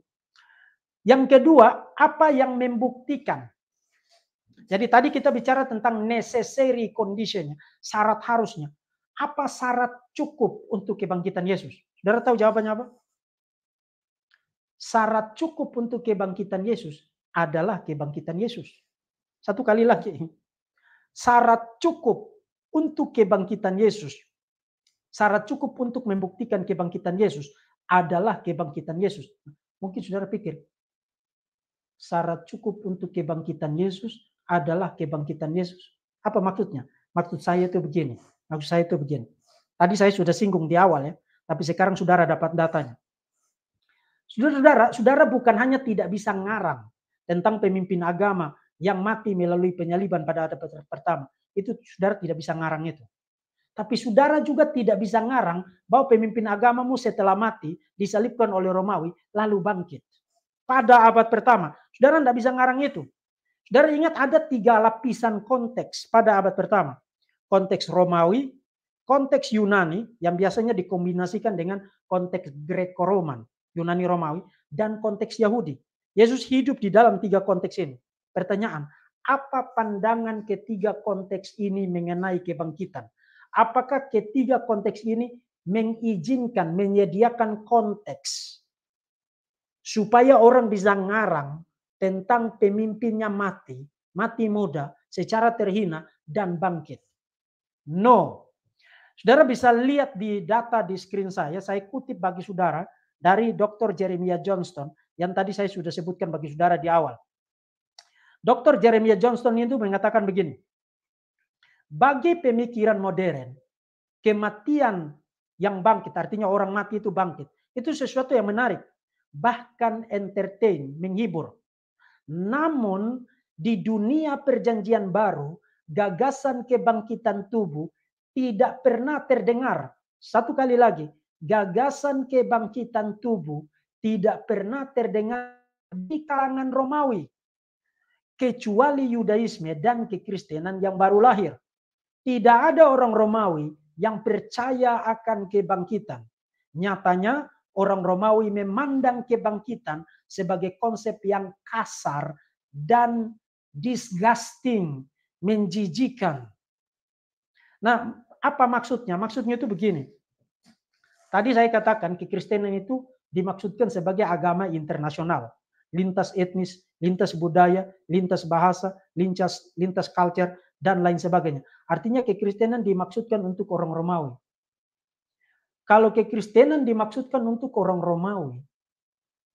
Yang kedua, apa yang membuktikan? Jadi tadi kita bicara tentang necessary condition, ya, syarat harusnya. Apa syarat cukup untuk kebangkitan Yesus? Saudara tahu jawabannya apa? Syarat cukup untuk kebangkitan Yesus adalah kebangkitan Yesus. Satu kali lagi, syarat cukup untuk kebangkitan Yesus, syarat cukup untuk membuktikan kebangkitan Yesus adalah kebangkitan Yesus. Mungkin saudara pikir, syarat cukup untuk kebangkitan Yesus adalah kebangkitan Yesus. Apa maksudnya? Maksud saya itu begini. Maksud saya itu begini. Tadi saya sudah singgung di awal ya, tapi sekarang saudara dapat datanya. Saudara-saudara, saudara bukan hanya tidak bisa ngarang, tentang pemimpin agama yang mati melalui penyaliban pada abad pertama. Itu saudara tidak bisa ngarang itu. Tapi saudara juga tidak bisa ngarang bahwa pemimpin agamamu setelah mati disalibkan oleh Romawi lalu bangkit. Pada abad pertama, saudara tidak bisa ngarang itu. Saudara ingat ada tiga lapisan konteks pada abad pertama. Konteks Romawi, konteks Yunani yang biasanya dikombinasikan dengan konteks Greco-Roman, Yunani Romawi, dan konteks Yahudi. Yesus hidup di dalam tiga konteks ini. Pertanyaan, apa pandangan ketiga konteks ini mengenai kebangkitan? Apakah ketiga konteks ini mengizinkan, menyediakan konteks supaya orang bisa ngarang tentang pemimpinnya mati, mati muda, secara terhina, dan bangkit. No. Saudara bisa lihat di data di screen saya, saya kutip bagi saudara dari Dr. Jeremiah Johnston yang tadi saya sudah sebutkan bagi saudara di awal. Dr. Jeremiah Johnston itu mengatakan begini, bagi pemikiran modern, kematian yang bangkit, artinya orang mati itu bangkit, itu sesuatu yang menarik, bahkan entertain, menghibur. Namun di dunia perjanjian baru, gagasan kebangkitan tubuh tidak pernah terdengar. Satu kali lagi, gagasan kebangkitan tubuh tidak pernah terdengar di kalangan Romawi kecuali Yudaisme dan kekristenan yang baru lahir. Tidak ada orang Romawi yang percaya akan kebangkitan. Nyatanya orang Romawi memandang kebangkitan sebagai konsep yang kasar dan disgusting, menjijikan. Nah, apa maksudnya? Maksudnya itu begini. Tadi saya katakan kekristenan itu dimaksudkan sebagai agama internasional, lintas etnis, lintas budaya, lintas bahasa, lintas lintas culture dan lain sebagainya. Artinya kekristenan dimaksudkan untuk orang Romawi. Kalau kekristenan dimaksudkan untuk orang Romawi,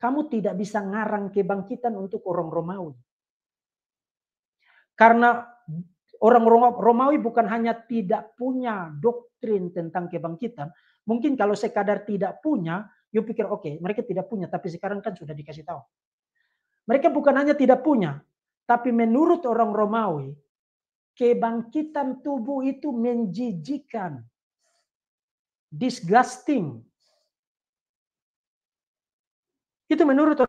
kamu tidak bisa ngarang kebangkitan untuk orang Romawi. Karena orang Romawi bukan hanya tidak punya doktrin tentang kebangkitan, mungkin kalau sekadar tidak punya, You pikir oke, okay, mereka tidak punya, tapi sekarang kan sudah dikasih tahu. Mereka bukan hanya tidak punya, tapi menurut orang Romawi, kebangkitan tubuh itu menjijikan, disgusting. Itu menurut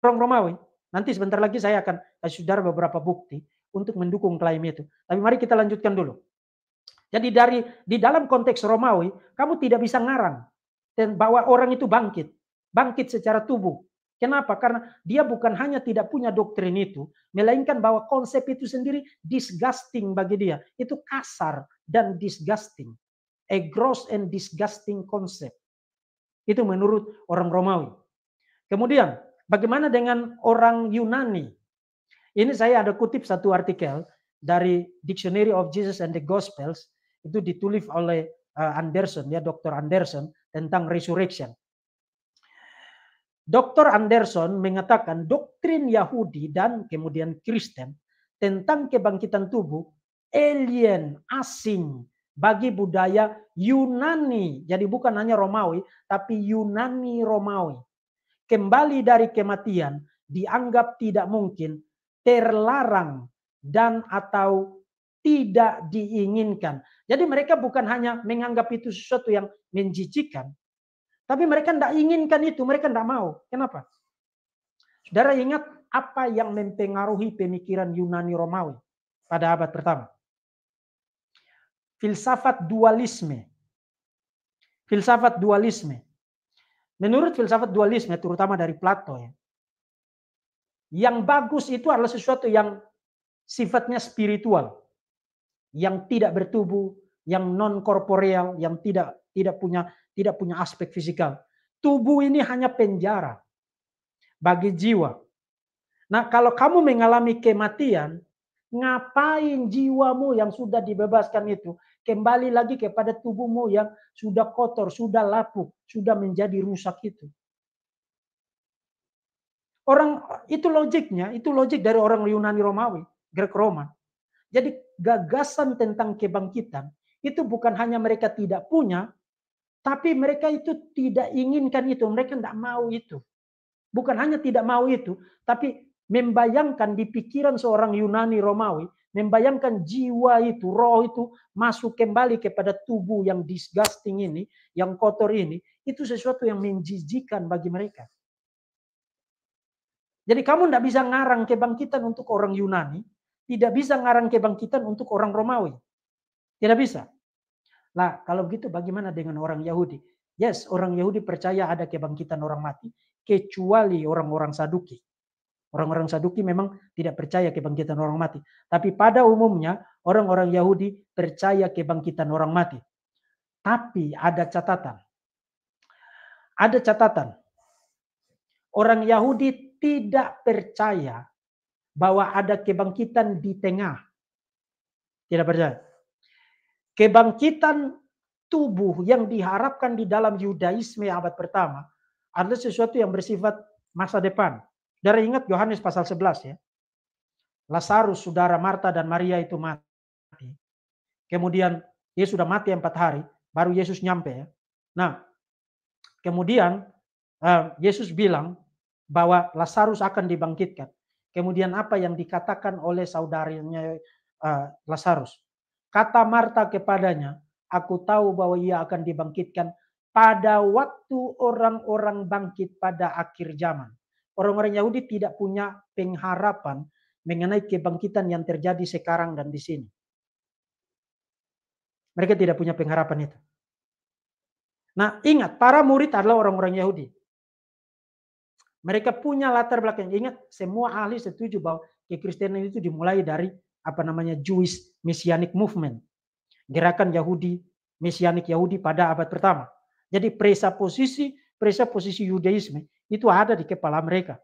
orang Romawi. Nanti sebentar lagi saya akan kasih saudara beberapa bukti untuk mendukung klaim itu. Tapi mari kita lanjutkan dulu. Jadi dari di dalam konteks Romawi, kamu tidak bisa ngarang dan bahwa orang itu bangkit, bangkit secara tubuh. Kenapa? Karena dia bukan hanya tidak punya doktrin itu, melainkan bahwa konsep itu sendiri disgusting bagi dia. Itu kasar dan disgusting. A gross and disgusting concept. Itu menurut orang Romawi. Kemudian, bagaimana dengan orang Yunani? Ini saya ada kutip satu artikel dari Dictionary of Jesus and the Gospels itu ditulis oleh eh, Anderson ya Dr. Anderson tentang resurrection. Dr. Anderson mengatakan doktrin Yahudi dan kemudian Kristen tentang kebangkitan tubuh alien, asing bagi budaya Yunani. Jadi bukan hanya Romawi, tapi Yunani Romawi. Kembali dari kematian dianggap tidak mungkin, terlarang dan atau tidak diinginkan. Jadi mereka bukan hanya menganggap itu sesuatu yang menjijikan, tapi mereka tidak inginkan itu, mereka tidak mau. Kenapa? Saudara ingat apa yang mempengaruhi pemikiran Yunani Romawi pada abad pertama? Filsafat dualisme. Filsafat dualisme. Menurut filsafat dualisme, terutama dari Plato, ya, yang bagus itu adalah sesuatu yang sifatnya spiritual yang tidak bertubuh, yang non korporeal, yang tidak tidak punya tidak punya aspek fisikal. Tubuh ini hanya penjara bagi jiwa. Nah, kalau kamu mengalami kematian, ngapain jiwamu yang sudah dibebaskan itu kembali lagi kepada tubuhmu yang sudah kotor, sudah lapuk, sudah menjadi rusak itu. Orang itu logiknya, itu logik dari orang Yunani Romawi, Greek Roman. Jadi gagasan tentang kebangkitan itu bukan hanya mereka tidak punya, tapi mereka itu tidak inginkan itu, mereka tidak mau itu. Bukan hanya tidak mau itu, tapi membayangkan di pikiran seorang Yunani Romawi, membayangkan jiwa itu, roh itu masuk kembali kepada tubuh yang disgusting ini, yang kotor ini, itu sesuatu yang menjijikan bagi mereka. Jadi kamu tidak bisa ngarang kebangkitan untuk orang Yunani, tidak bisa ngarang kebangkitan untuk orang Romawi. Tidak bisa. Nah, kalau begitu bagaimana dengan orang Yahudi? Yes, orang Yahudi percaya ada kebangkitan orang mati, kecuali orang-orang Saduki. Orang-orang Saduki memang tidak percaya kebangkitan orang mati. Tapi pada umumnya, orang-orang Yahudi percaya kebangkitan orang mati. Tapi ada catatan. Ada catatan. Orang Yahudi tidak percaya bahwa ada kebangkitan di tengah. Tidak percaya. Kebangkitan tubuh yang diharapkan di dalam Yudaisme abad pertama adalah sesuatu yang bersifat masa depan. Dari ingat Yohanes pasal 11 ya. Lazarus, saudara Marta dan Maria itu mati. Kemudian Yesus sudah mati empat hari, baru Yesus nyampe ya. Nah, kemudian eh, Yesus bilang bahwa Lazarus akan dibangkitkan. Kemudian apa yang dikatakan oleh saudaranya uh, Lazarus? Kata Marta kepadanya, aku tahu bahwa ia akan dibangkitkan pada waktu orang-orang bangkit pada akhir zaman. Orang-orang Yahudi tidak punya pengharapan mengenai kebangkitan yang terjadi sekarang dan di sini. Mereka tidak punya pengharapan itu. Nah, ingat, para murid adalah orang-orang Yahudi. Mereka punya latar belakang. Ingat, semua ahli setuju bahwa kekristenan itu dimulai dari apa namanya Jewish Messianic Movement, gerakan Yahudi Messianic Yahudi pada abad pertama. Jadi posisi presaposisi posisi Yudaisme itu ada di kepala mereka.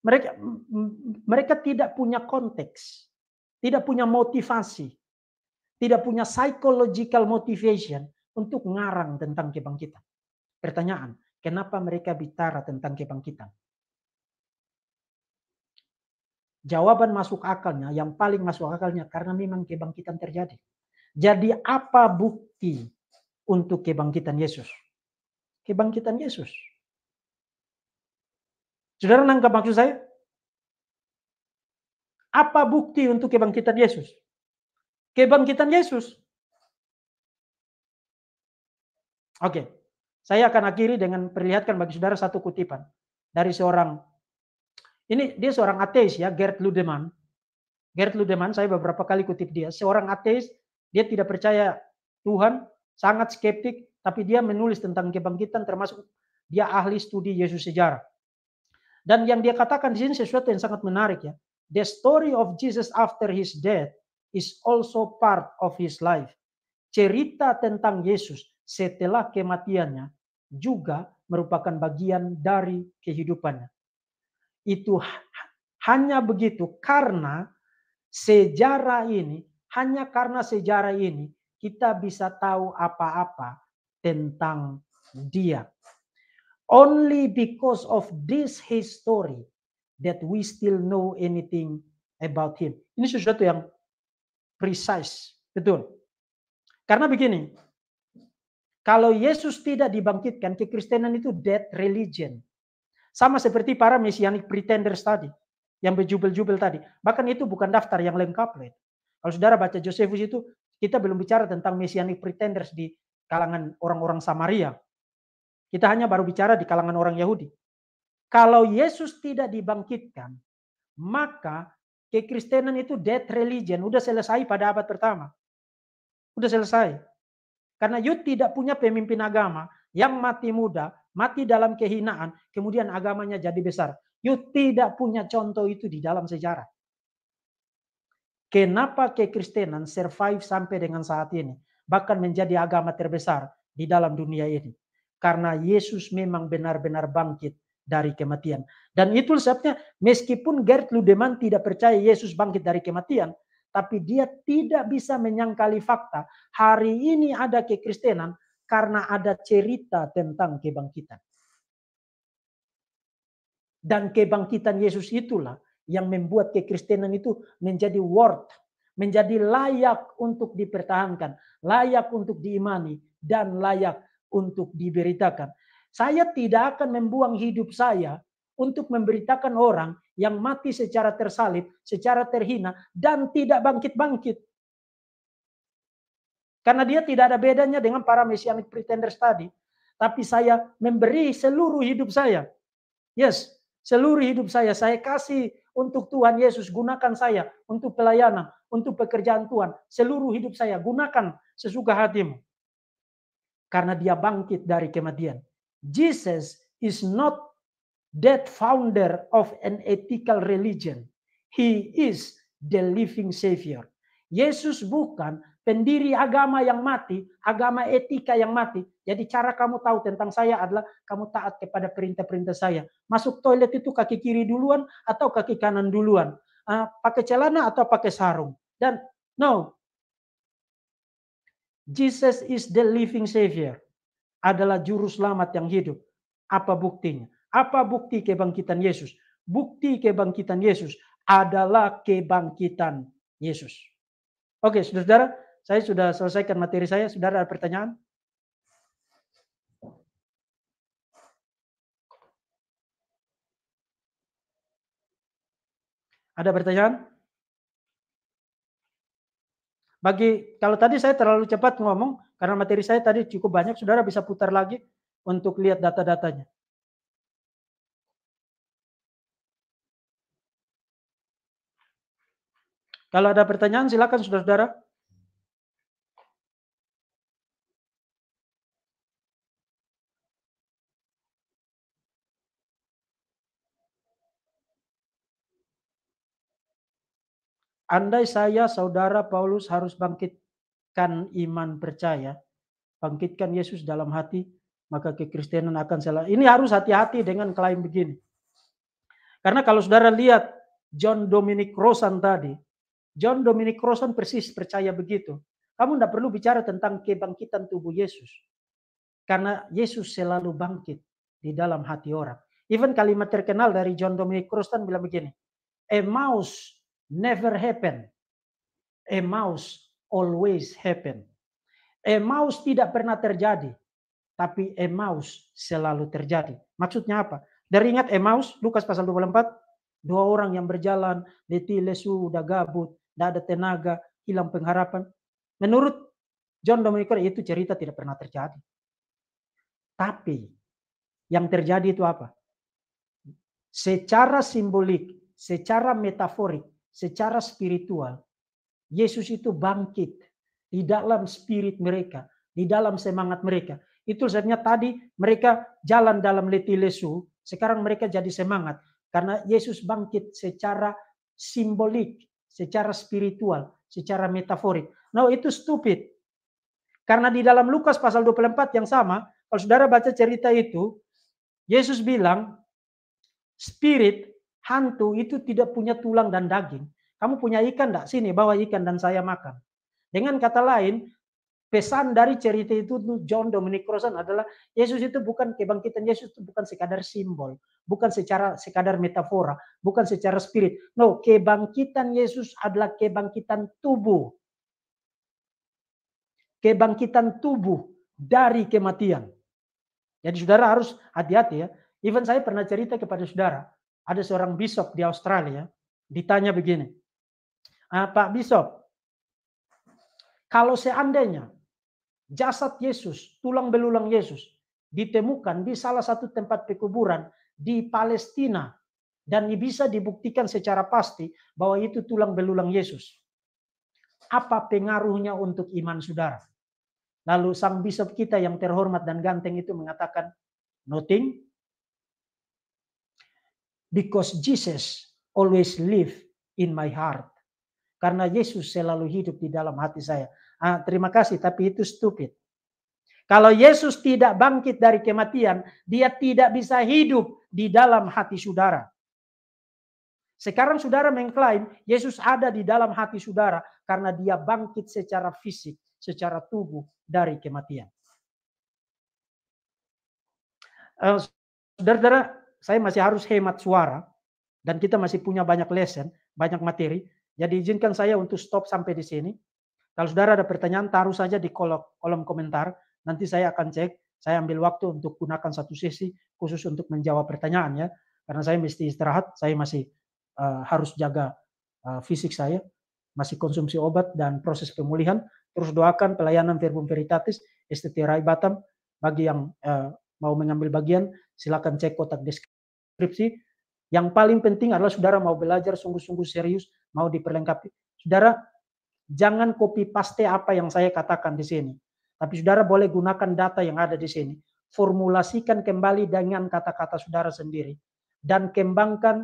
Mereka mereka tidak punya konteks, tidak punya motivasi, tidak punya psychological motivation untuk ngarang tentang kebangkitan. Pertanyaan, Kenapa mereka bicara tentang kebangkitan? Jawaban masuk akalnya, yang paling masuk akalnya karena memang kebangkitan terjadi. Jadi apa bukti untuk kebangkitan Yesus? Kebangkitan Yesus. Saudara nangkap maksud saya? Apa bukti untuk kebangkitan Yesus? Kebangkitan Yesus. Oke. Okay. Saya akan akhiri dengan perlihatkan bagi saudara satu kutipan dari seorang ini dia seorang ateis ya, Gerd Ludemann. Gerd Ludemann saya beberapa kali kutip dia, seorang ateis, dia tidak percaya Tuhan, sangat skeptik, tapi dia menulis tentang kebangkitan termasuk dia ahli studi Yesus sejarah. Dan yang dia katakan di sini sesuatu yang sangat menarik ya. The story of Jesus after his death is also part of his life. Cerita tentang Yesus setelah kematiannya juga merupakan bagian dari kehidupannya. Itu hanya begitu karena sejarah ini, hanya karena sejarah ini kita bisa tahu apa-apa tentang dia. Only because of this history that we still know anything about him. Ini sesuatu yang precise, betul. Karena begini, kalau Yesus tidak dibangkitkan, kekristenan itu dead religion. Sama seperti para messianic pretenders tadi, yang berjubel-jubel tadi. Bahkan itu bukan daftar yang lengkap. Loh. Kalau saudara baca Josephus itu, kita belum bicara tentang messianic pretenders di kalangan orang-orang Samaria. Kita hanya baru bicara di kalangan orang Yahudi. Kalau Yesus tidak dibangkitkan, maka kekristenan itu dead religion. Udah selesai pada abad pertama. Udah selesai. Karena you tidak punya pemimpin agama yang mati muda, mati dalam kehinaan, kemudian agamanya jadi besar. You tidak punya contoh itu di dalam sejarah. Kenapa kekristenan survive sampai dengan saat ini? Bahkan menjadi agama terbesar di dalam dunia ini. Karena Yesus memang benar-benar bangkit dari kematian. Dan itu sebabnya meskipun Gerd Ludeman tidak percaya Yesus bangkit dari kematian, tapi dia tidak bisa menyangkali fakta hari ini ada kekristenan karena ada cerita tentang kebangkitan. Dan kebangkitan Yesus itulah yang membuat kekristenan itu menjadi worth, menjadi layak untuk dipertahankan, layak untuk diimani, dan layak untuk diberitakan. Saya tidak akan membuang hidup saya untuk memberitakan orang yang mati secara tersalib, secara terhina, dan tidak bangkit-bangkit. Karena dia tidak ada bedanya dengan para messianic pretenders tadi. Tapi saya memberi seluruh hidup saya. Yes, seluruh hidup saya. Saya kasih untuk Tuhan Yesus. Gunakan saya untuk pelayanan, untuk pekerjaan Tuhan. Seluruh hidup saya gunakan sesuka hatimu. Karena dia bangkit dari kematian. Jesus is not that founder of an ethical religion. He is the living savior. Yesus bukan pendiri agama yang mati, agama etika yang mati. Jadi cara kamu tahu tentang saya adalah kamu taat kepada perintah-perintah saya. Masuk toilet itu kaki kiri duluan atau kaki kanan duluan. Uh, pakai celana atau pakai sarung. Dan no. Jesus is the living savior. Adalah juru selamat yang hidup. Apa buktinya? Apa bukti kebangkitan Yesus? Bukti kebangkitan Yesus adalah kebangkitan Yesus. Oke, saudara-saudara, saya sudah selesaikan materi saya. Saudara ada pertanyaan? Ada pertanyaan? Bagi kalau tadi saya terlalu cepat ngomong karena materi saya tadi cukup banyak, saudara bisa putar lagi untuk lihat data-datanya. Kalau ada pertanyaan silakan saudara-saudara. Andai saya saudara Paulus harus bangkitkan iman percaya, bangkitkan Yesus dalam hati, maka kekristenan akan salah. Ini harus hati-hati dengan klaim begini. Karena kalau saudara lihat John Dominic Rosan tadi, John Dominic Crossan persis percaya begitu. Kamu tidak perlu bicara tentang kebangkitan tubuh Yesus. Karena Yesus selalu bangkit di dalam hati orang. Even kalimat terkenal dari John Dominic Crossan bilang begini. A mouse never happen. A mouse always happen. A mouse tidak pernah terjadi. Tapi a mouse selalu terjadi. Maksudnya apa? Dari ingat Emmaus, Lukas pasal 24, dua orang yang berjalan letih lesu udah gabut tidak ada tenaga, hilang pengharapan. Menurut John Domenico itu cerita tidak pernah terjadi. Tapi yang terjadi itu apa? Secara simbolik, secara metaforik, secara spiritual, Yesus itu bangkit di dalam spirit mereka, di dalam semangat mereka. Itu sebenarnya tadi mereka jalan dalam letih lesu, sekarang mereka jadi semangat karena Yesus bangkit secara simbolik, secara spiritual, secara metaforik. Now itu stupid. Karena di dalam Lukas pasal 24 yang sama, kalau saudara baca cerita itu, Yesus bilang, spirit, hantu itu tidak punya tulang dan daging. Kamu punya ikan enggak? Sini, bawa ikan dan saya makan. Dengan kata lain, pesan dari cerita itu John Dominic Crossan adalah Yesus itu bukan kebangkitan Yesus itu bukan sekadar simbol, bukan secara sekadar metafora, bukan secara spirit. No, kebangkitan Yesus adalah kebangkitan tubuh. Kebangkitan tubuh dari kematian. Jadi saudara harus hati-hati ya. Even saya pernah cerita kepada saudara, ada seorang bishop di Australia, ditanya begini, ah, Pak Bishop, kalau seandainya jasad Yesus, tulang belulang Yesus ditemukan di salah satu tempat pekuburan di Palestina dan bisa dibuktikan secara pasti bahwa itu tulang belulang Yesus. Apa pengaruhnya untuk iman saudara? Lalu sang bisop kita yang terhormat dan ganteng itu mengatakan, nothing because Jesus always live in my heart. Karena Yesus selalu hidup di dalam hati saya ah, terima kasih, tapi itu stupid. Kalau Yesus tidak bangkit dari kematian, dia tidak bisa hidup di dalam hati saudara. Sekarang saudara mengklaim Yesus ada di dalam hati saudara karena dia bangkit secara fisik, secara tubuh dari kematian. Uh, saudara-saudara, saya masih harus hemat suara dan kita masih punya banyak lesson, banyak materi. Jadi izinkan saya untuk stop sampai di sini. Kalau saudara ada pertanyaan, taruh saja di kolom, kolom komentar. Nanti saya akan cek. Saya ambil waktu untuk gunakan satu sesi khusus untuk menjawab pertanyaan ya. Karena saya mesti istirahat, saya masih uh, harus jaga uh, fisik saya, masih konsumsi obat dan proses pemulihan. Terus doakan pelayanan Verbum Veritatis STT Rai Batam bagi yang uh, mau mengambil bagian, silakan cek kotak deskripsi. Yang paling penting adalah saudara mau belajar sungguh-sungguh serius, mau diperlengkapi. Saudara Jangan copy paste apa yang saya katakan di sini. Tapi saudara boleh gunakan data yang ada di sini. Formulasikan kembali dengan kata-kata saudara sendiri. Dan kembangkan,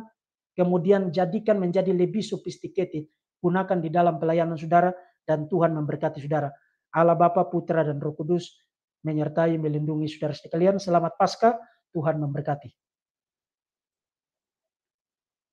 kemudian jadikan menjadi lebih sophisticated. Gunakan di dalam pelayanan saudara, dan Tuhan memberkati saudara. Allah Bapa, Putra, dan Roh Kudus menyertai, melindungi saudara sekalian. Selamat Paskah, Tuhan memberkati.